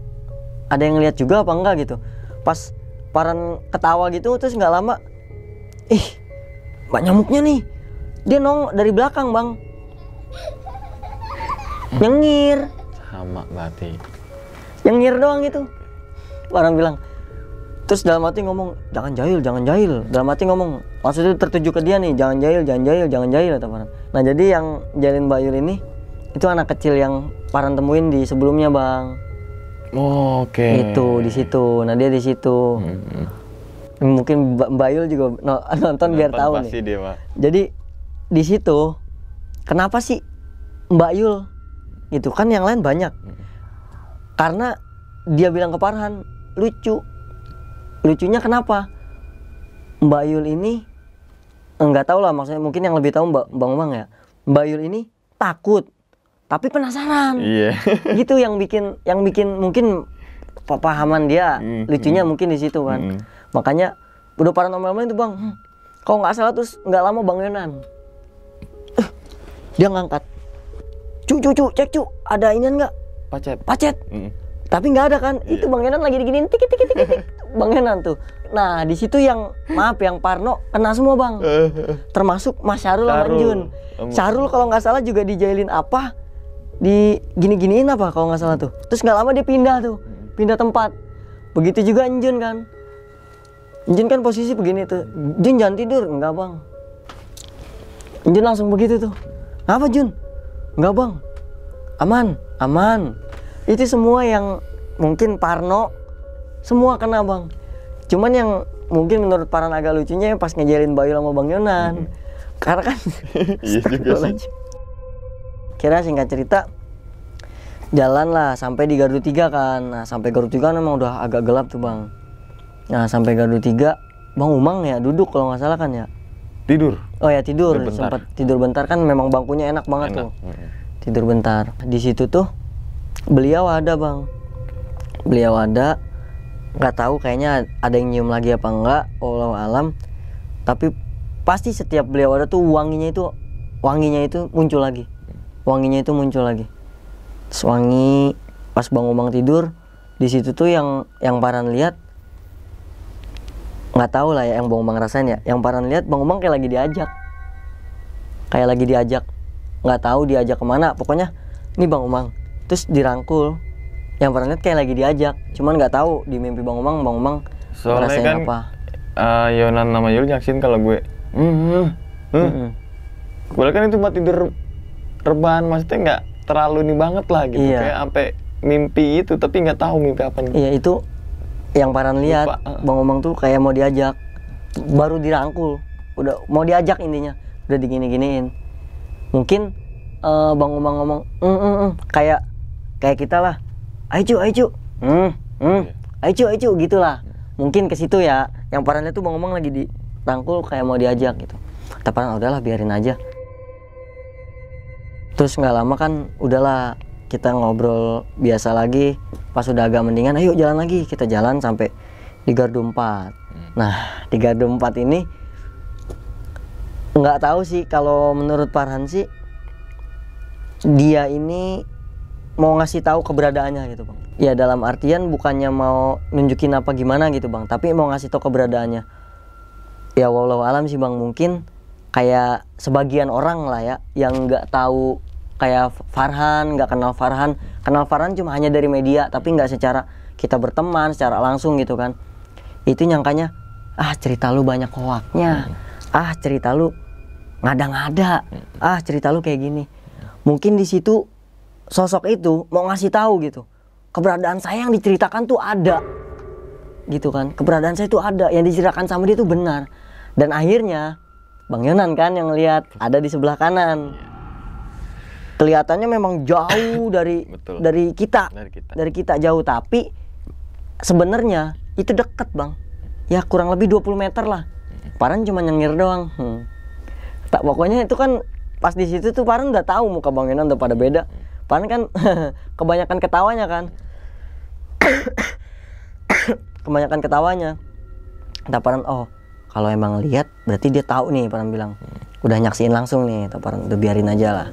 [SPEAKER 1] ada yang ngelihat juga apa enggak gitu pas paran ketawa gitu terus nggak lama eh mbak nyamuknya nih dia nong dari belakang bang nyengir
[SPEAKER 2] sama berarti
[SPEAKER 1] nyengir doang gitu orang bilang terus dalam hati ngomong jangan jahil jangan jahil dalam hati ngomong maksudnya tertuju ke dia nih jangan jahil jangan jahil jangan jahil teman nah jadi yang jalin Yul ini itu anak kecil yang paran temuin di sebelumnya bang oh, oke okay. itu di situ nah dia di situ mm -hmm, hmm mungkin Mbak Yul juga nonton, nonton biar tahu nih. Dia, Ma. Jadi di situ kenapa sih Mbak Yul itu kan yang lain banyak. Hmm. Karena dia bilang ke Parhan lucu. Lucunya kenapa? Mbak Yul ini enggak tahu lah maksudnya mungkin yang lebih tahu Mbak Bang Bang ya. Mbak Yul ini takut tapi penasaran. Iya. Yeah. gitu yang bikin yang bikin mungkin pahaman dia mm, lucunya hmm. mungkin di situ kan. Mm makanya udah paranormal itu bang hmm. kalau nggak salah terus nggak lama bang Yonan eh, dia ngangkat cu cu cu cek cu ada inian nggak pacet pacet mm. tapi nggak ada kan yeah. itu bang Yonan lagi diginiin tik tik tik tik bang Yonan tuh nah di situ yang maaf yang Parno kena semua bang termasuk Mas Syarul sama Jun Syarul kalau nggak salah juga dijailin apa di gini giniin apa kalau nggak salah tuh terus nggak lama dia pindah tuh hmm. pindah tempat begitu juga Anjun kan Jin kan posisi begini tuh. Jin jangan tidur, enggak bang. Jin langsung begitu tuh. Apa Jun? Enggak bang. Aman, aman. Itu semua yang mungkin Parno semua kena bang. Cuman yang mungkin menurut para agak lucunya pas ngejalin Bayu sama Bang Yonan. Mhm. Karena kan iya juga sih. Kira singkat cerita jalan lah sampai di Garut 3 kan. Nah, sampai Garut 3 kan memang udah agak gelap tuh, Bang. Nah sampai Gardu tiga Bang Umang ya duduk kalau nggak salah kan ya tidur oh ya tidur, tidur sempat tidur bentar kan memang bangkunya enak banget enak. tuh tidur bentar di situ tuh beliau ada bang beliau ada nggak tahu kayaknya ada yang nyium lagi apa enggak Allah alam tapi pasti setiap beliau ada tuh wanginya itu wanginya itu muncul lagi wanginya itu muncul lagi Terus wangi pas bang Umang tidur di situ tuh yang yang Paran lihat nggak tahu lah ya yang Bang Umang rasain ya. Yang Paran lihat Bang Umang kayak lagi diajak. Kayak lagi diajak. Nggak tahu diajak kemana. Pokoknya ini Bang Umang. Terus dirangkul. Yang Paran lihat kayak lagi diajak. Cuman nggak tahu di mimpi Bang Umang Bang Umang Soalnya ngerasain kan, apa.
[SPEAKER 2] Uh, Yonan nama Yul nyaksin kalau gue. Mm -hmm. Mm -hmm. Gue hmm. kan itu buat tidur
[SPEAKER 1] rebahan maksudnya
[SPEAKER 2] nggak terlalu ini banget lah gitu iya. kayak sampai mimpi itu tapi
[SPEAKER 1] nggak tahu mimpi apa nih. Iya itu yang Paran lihat eh. Bang Umang tuh kayak mau diajak baru dirangkul udah mau diajak intinya udah digini-giniin mungkin uh, Bang Umang ngomong mm, mm, mm, kayak kayak kita lah ayo cu ayo cu mm, mm, iya. ayo cu ayo cu gitulah iya. mungkin ke situ ya yang Parannya tuh Bang Umang lagi dirangkul kayak mau diajak gitu tapi udahlah biarin aja terus nggak lama kan udahlah kita ngobrol biasa lagi pas udah agak mendingan ayo jalan lagi kita jalan sampai di gardu 4 hmm. nah di gardu 4 ini nggak tahu sih kalau menurut Farhan sih dia ini mau ngasih tahu keberadaannya gitu bang ya dalam artian bukannya mau nunjukin apa gimana gitu bang tapi mau ngasih tahu keberadaannya ya walau alam sih bang mungkin kayak sebagian orang lah ya yang nggak tahu kayak Farhan nggak kenal Farhan kenal Farhan cuma hanya dari media tapi nggak secara kita berteman secara langsung gitu kan itu nyangkanya ah cerita lu banyak hoaknya hmm. ah cerita lu ngada-ngada hmm. ah cerita lu kayak gini mungkin di situ sosok itu mau ngasih tahu gitu keberadaan saya yang diceritakan tuh ada gitu kan keberadaan saya itu ada yang diceritakan sama dia itu benar dan akhirnya Bang Yonan kan yang lihat ada di sebelah kanan kelihatannya memang jauh dari Betul. dari kita. Dari kita. Dari kita jauh tapi sebenarnya itu dekat Bang. Ya kurang lebih 20 meter lah. Hmm. Paran cuma nyengir doang. Hmm. Tak pokoknya itu kan pas di situ tuh Paran udah tahu muka Bang Enan udah pada beda. Hmm. Paran kan kebanyakan ketawanya kan. kebanyakan ketawanya. tak Paran oh kalau emang lihat berarti dia tahu nih Paran bilang. Hmm. Udah nyaksiin langsung nih, Paran udah biarin aja lah.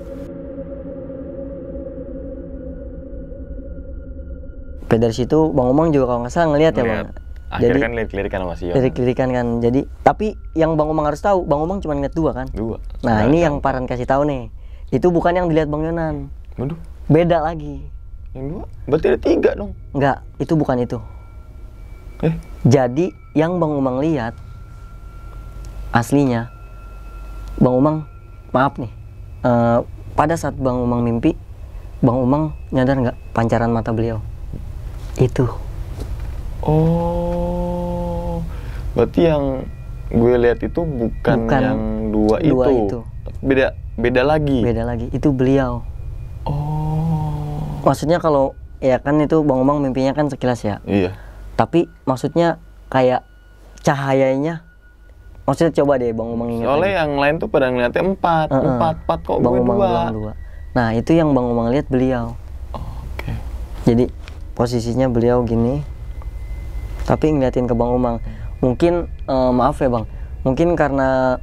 [SPEAKER 1] Tapi dari situ Bang Omang juga kalau nggak salah ngelihat ya Bang. Akhirnya jadi kan lirik-lirikan sama Sion. Lirik-lirikan kan. Jadi tapi yang Bang Omang harus tahu, Bang Omang cuma ngeliat dua kan? Dua. Nah, nah ini kan. yang Paran kasih tahu nih. Itu bukan yang dilihat Bang Yonan. Waduh. Beda lagi. Yang dua? Berarti ada tiga dong. nggak itu bukan itu. Eh? Jadi yang Bang Umang lihat aslinya Bang Umang maaf nih. Uh, pada saat Bang Umang mimpi, Bang Umang nyadar nggak pancaran mata beliau? itu oh
[SPEAKER 2] berarti yang gue lihat itu bukan, bukan yang dua, dua itu. itu
[SPEAKER 1] beda beda lagi beda lagi itu beliau oh maksudnya kalau ya kan itu bang Umang mimpinya kan sekilas ya iya tapi maksudnya kayak cahayanya maksudnya coba deh bang Umang ingat soalnya lagi.
[SPEAKER 2] yang lain tuh pada ngeliatnya empat uh -uh. empat empat kok bang gue Umang dua.
[SPEAKER 1] dua nah itu yang bang Umang lihat beliau oh, oke okay. jadi posisinya beliau gini tapi ngeliatin ke Bang Umang mungkin uh, maaf ya Bang mungkin karena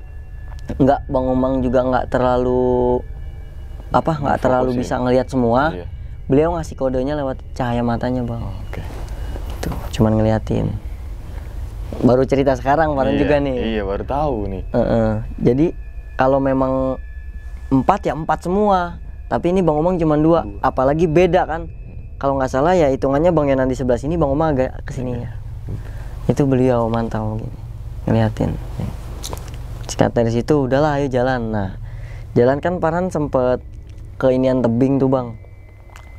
[SPEAKER 1] nggak Bang Umang juga nggak terlalu apa nggak terlalu sih. Ya? bisa ngelihat semua iya. beliau ngasih kodenya lewat cahaya matanya Bang oh, okay. tuh gitu, cuman ngeliatin baru cerita sekarang kemarin iya, juga nih iya baru tahu nih uh -uh. jadi kalau memang empat ya empat semua tapi ini Bang Umang cuma dua apalagi beda kan kalau nggak salah ya hitungannya Bang Yonan di sebelah sini, Bang Umar agak kesini iya. ya. Itu beliau mantau gini, ngeliatin. Sekat dari situ udahlah ayo jalan. Nah, jalan kan Parhan sempet ke inian tebing tuh Bang.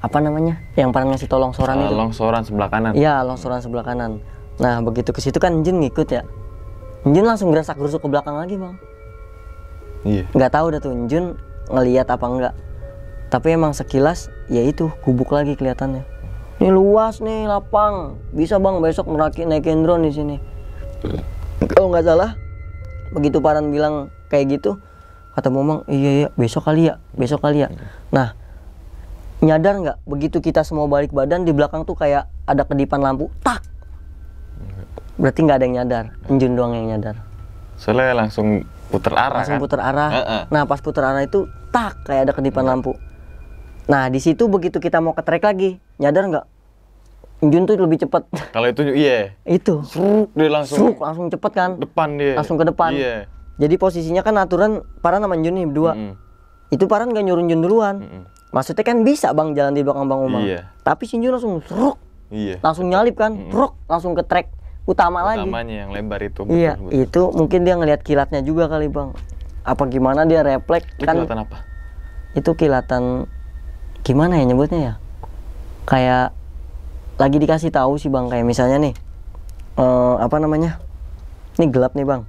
[SPEAKER 1] Apa namanya? Yang Parhan ngasih tolong soran uh, itu.
[SPEAKER 2] Longsoran sebelah kanan. Iya,
[SPEAKER 1] longsoran sebelah kanan. Nah, begitu ke situ kan Jin ngikut ya. Jin langsung gerasa gerusuk ke belakang lagi, Bang. Iya. Nggak tahu udah tuh Jun ngeliat apa enggak. Tapi emang sekilas ya itu gubuk lagi kelihatannya ini luas nih lapang bisa bang besok merakit naik drone di sini kalau nggak salah begitu Paran bilang kayak gitu kata Momang iya iya besok kali ya besok kali ya nah nyadar nggak begitu kita semua balik badan di belakang tuh kayak ada kedipan lampu tak berarti nggak ada yang nyadar Enjun doang yang nyadar
[SPEAKER 2] soalnya langsung putar arah langsung kan? putar arah uh -uh.
[SPEAKER 1] nah pas putar arah itu tak kayak ada kedipan uh lampu Nah di situ begitu kita mau ke track lagi, nyadar nggak? Jun tuh lebih cepet.
[SPEAKER 2] Kalau itu iya.
[SPEAKER 1] itu. Seruk dia langsung. Seruk langsung cepet kan? Depan dia. Langsung ke depan. Iya. Jadi posisinya kan aturan para nama Jun nih berdua. Mm -hmm. Itu para nggak nyuruh Jun duluan. Mm -hmm. Maksudnya kan bisa bang jalan di belakang bang Umar. Iya. Tapi sinjun langsung seruk. Iya. Langsung nyalip kan, mm -hmm. langsung ke track utama Utamanya lagi. Utamanya yang lebar itu. Betul, iya. Betul. Itu mungkin dia ngelihat kilatnya juga kali bang. Apa gimana dia refleks kan? Kilatan apa? Itu kilatan gimana ya nyebutnya ya kayak lagi dikasih tahu sih bang kayak misalnya nih uh, apa namanya ini gelap nih bang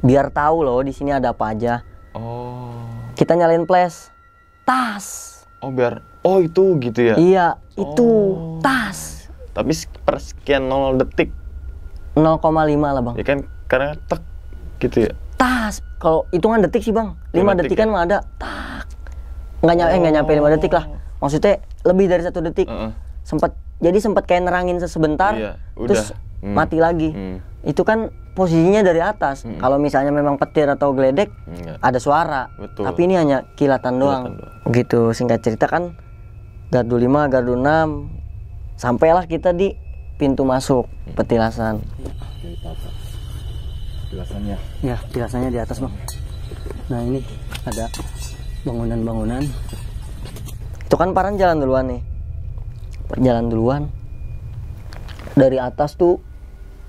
[SPEAKER 1] biar tahu loh di sini ada apa aja oh kita nyalain flash tas
[SPEAKER 2] oh biar oh itu gitu ya iya
[SPEAKER 1] itu oh. tas
[SPEAKER 2] tapi per sekian nol detik 0,5 lah bang ya kan karena tek gitu ya
[SPEAKER 1] tas kalau hitungan detik sih bang 5 detik, detik kan ya? ada tak nggak nyampe oh. nggak nyampe lima oh. detik lah maksudnya lebih dari satu detik uh -uh. sempat jadi sempat kayak nerangin sebentar iya, udah. terus hmm. mati lagi hmm. itu kan posisinya dari atas hmm. kalau misalnya memang petir atau geledek hmm. ada suara Betul. tapi ini hanya kilatan, kilatan doang. doang gitu singkat cerita kan gardu 5 gardu 6 sampailah kita di pintu masuk hmm. petilasan petilasannya ya petilasannya di atas bang nah ini ada bangunan-bangunan itu kan paran jalan duluan nih jalan duluan dari atas tuh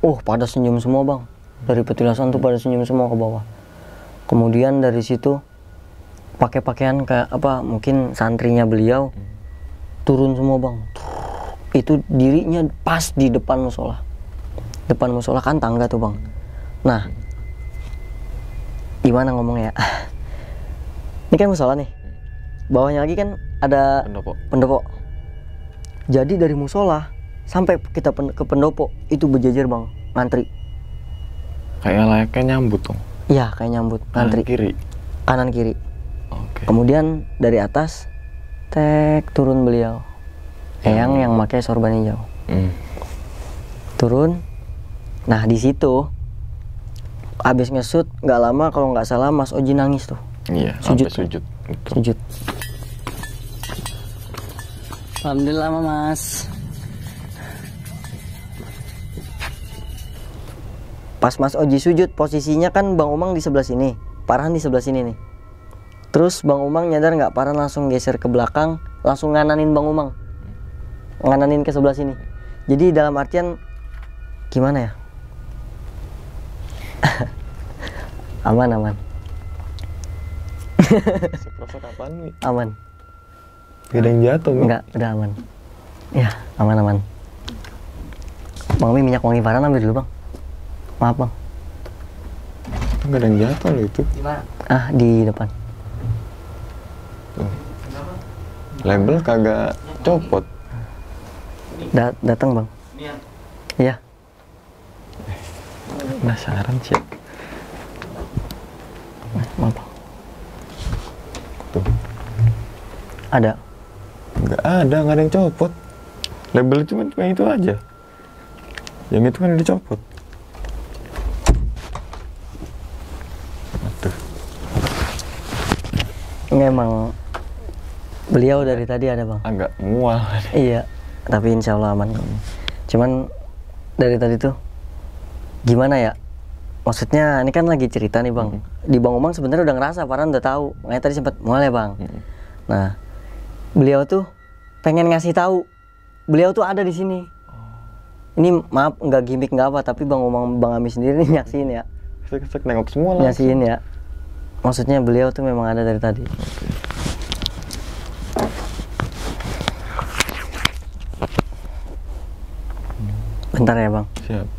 [SPEAKER 1] oh pada senyum semua bang dari petilasan tuh pada senyum semua ke bawah kemudian dari situ pakai pakaian kayak apa mungkin santrinya beliau turun semua bang itu dirinya pas di depan musola depan musola kan tangga tuh bang nah gimana ngomong ya ini kan musola nih bawahnya lagi kan ada pendopo pendopo jadi dari musola sampai kita pen ke pendopo itu berjajar bang ngantri kayak layaknya nyambut dong iya kayak nyambut ngantri kanan kiri kanan kiri okay. kemudian dari atas tek turun beliau yang yang, yang pakai sorban hijau hmm. turun nah di situ abis ngesut nggak lama kalau nggak salah Mas Oji nangis tuh Iya, sujud. sujud. Betul. Gitu. Sujud. Alhamdulillah, Mas. Pas Mas Oji sujud, posisinya kan Bang Umang di sebelah sini, Parahan di sebelah sini nih. Terus Bang Umang nyadar nggak Parah langsung geser ke belakang, langsung ngananin Bang Umang. Ngananin ke sebelah sini. Jadi dalam artian gimana ya? aman aman.
[SPEAKER 2] Ciproflox apaan nih?
[SPEAKER 1] Aman. tidak ada yang jatuh nih? Enggak, udah aman. Ya, aman-aman. Bang, Mi minyak wangi Farhan ambil dulu, Bang. Maaf, Bang. Enggak ada yang jatuh loh itu. Di mana? Ah, di depan. Tuh. Label kagak copot. Da datang, Bang. Iya.
[SPEAKER 2] Eh, penasaran, Cik. Maaf, Bang itu? Ada. Nggak ada, nggak ada yang copot. Label cuma yang itu aja. Yang itu kan dicopot.
[SPEAKER 1] Ini emang beliau dari tadi ada bang? Agak mual. Iya, tapi insya Allah aman. Cuman dari tadi tuh gimana ya? maksudnya ini kan lagi cerita nih bang hmm. di bang Umang sebenarnya udah ngerasa Farhan udah tahu makanya tadi sempat mulai ya, bang hmm. nah beliau tuh pengen ngasih tahu beliau tuh ada di sini oh. ini maaf nggak gimmick nggak apa tapi bang Umang bang Ami sendiri nih nyaksiin ya sek sek nengok semua lah nyaksiin ya maksudnya beliau tuh memang ada dari tadi okay. bentar ya bang siap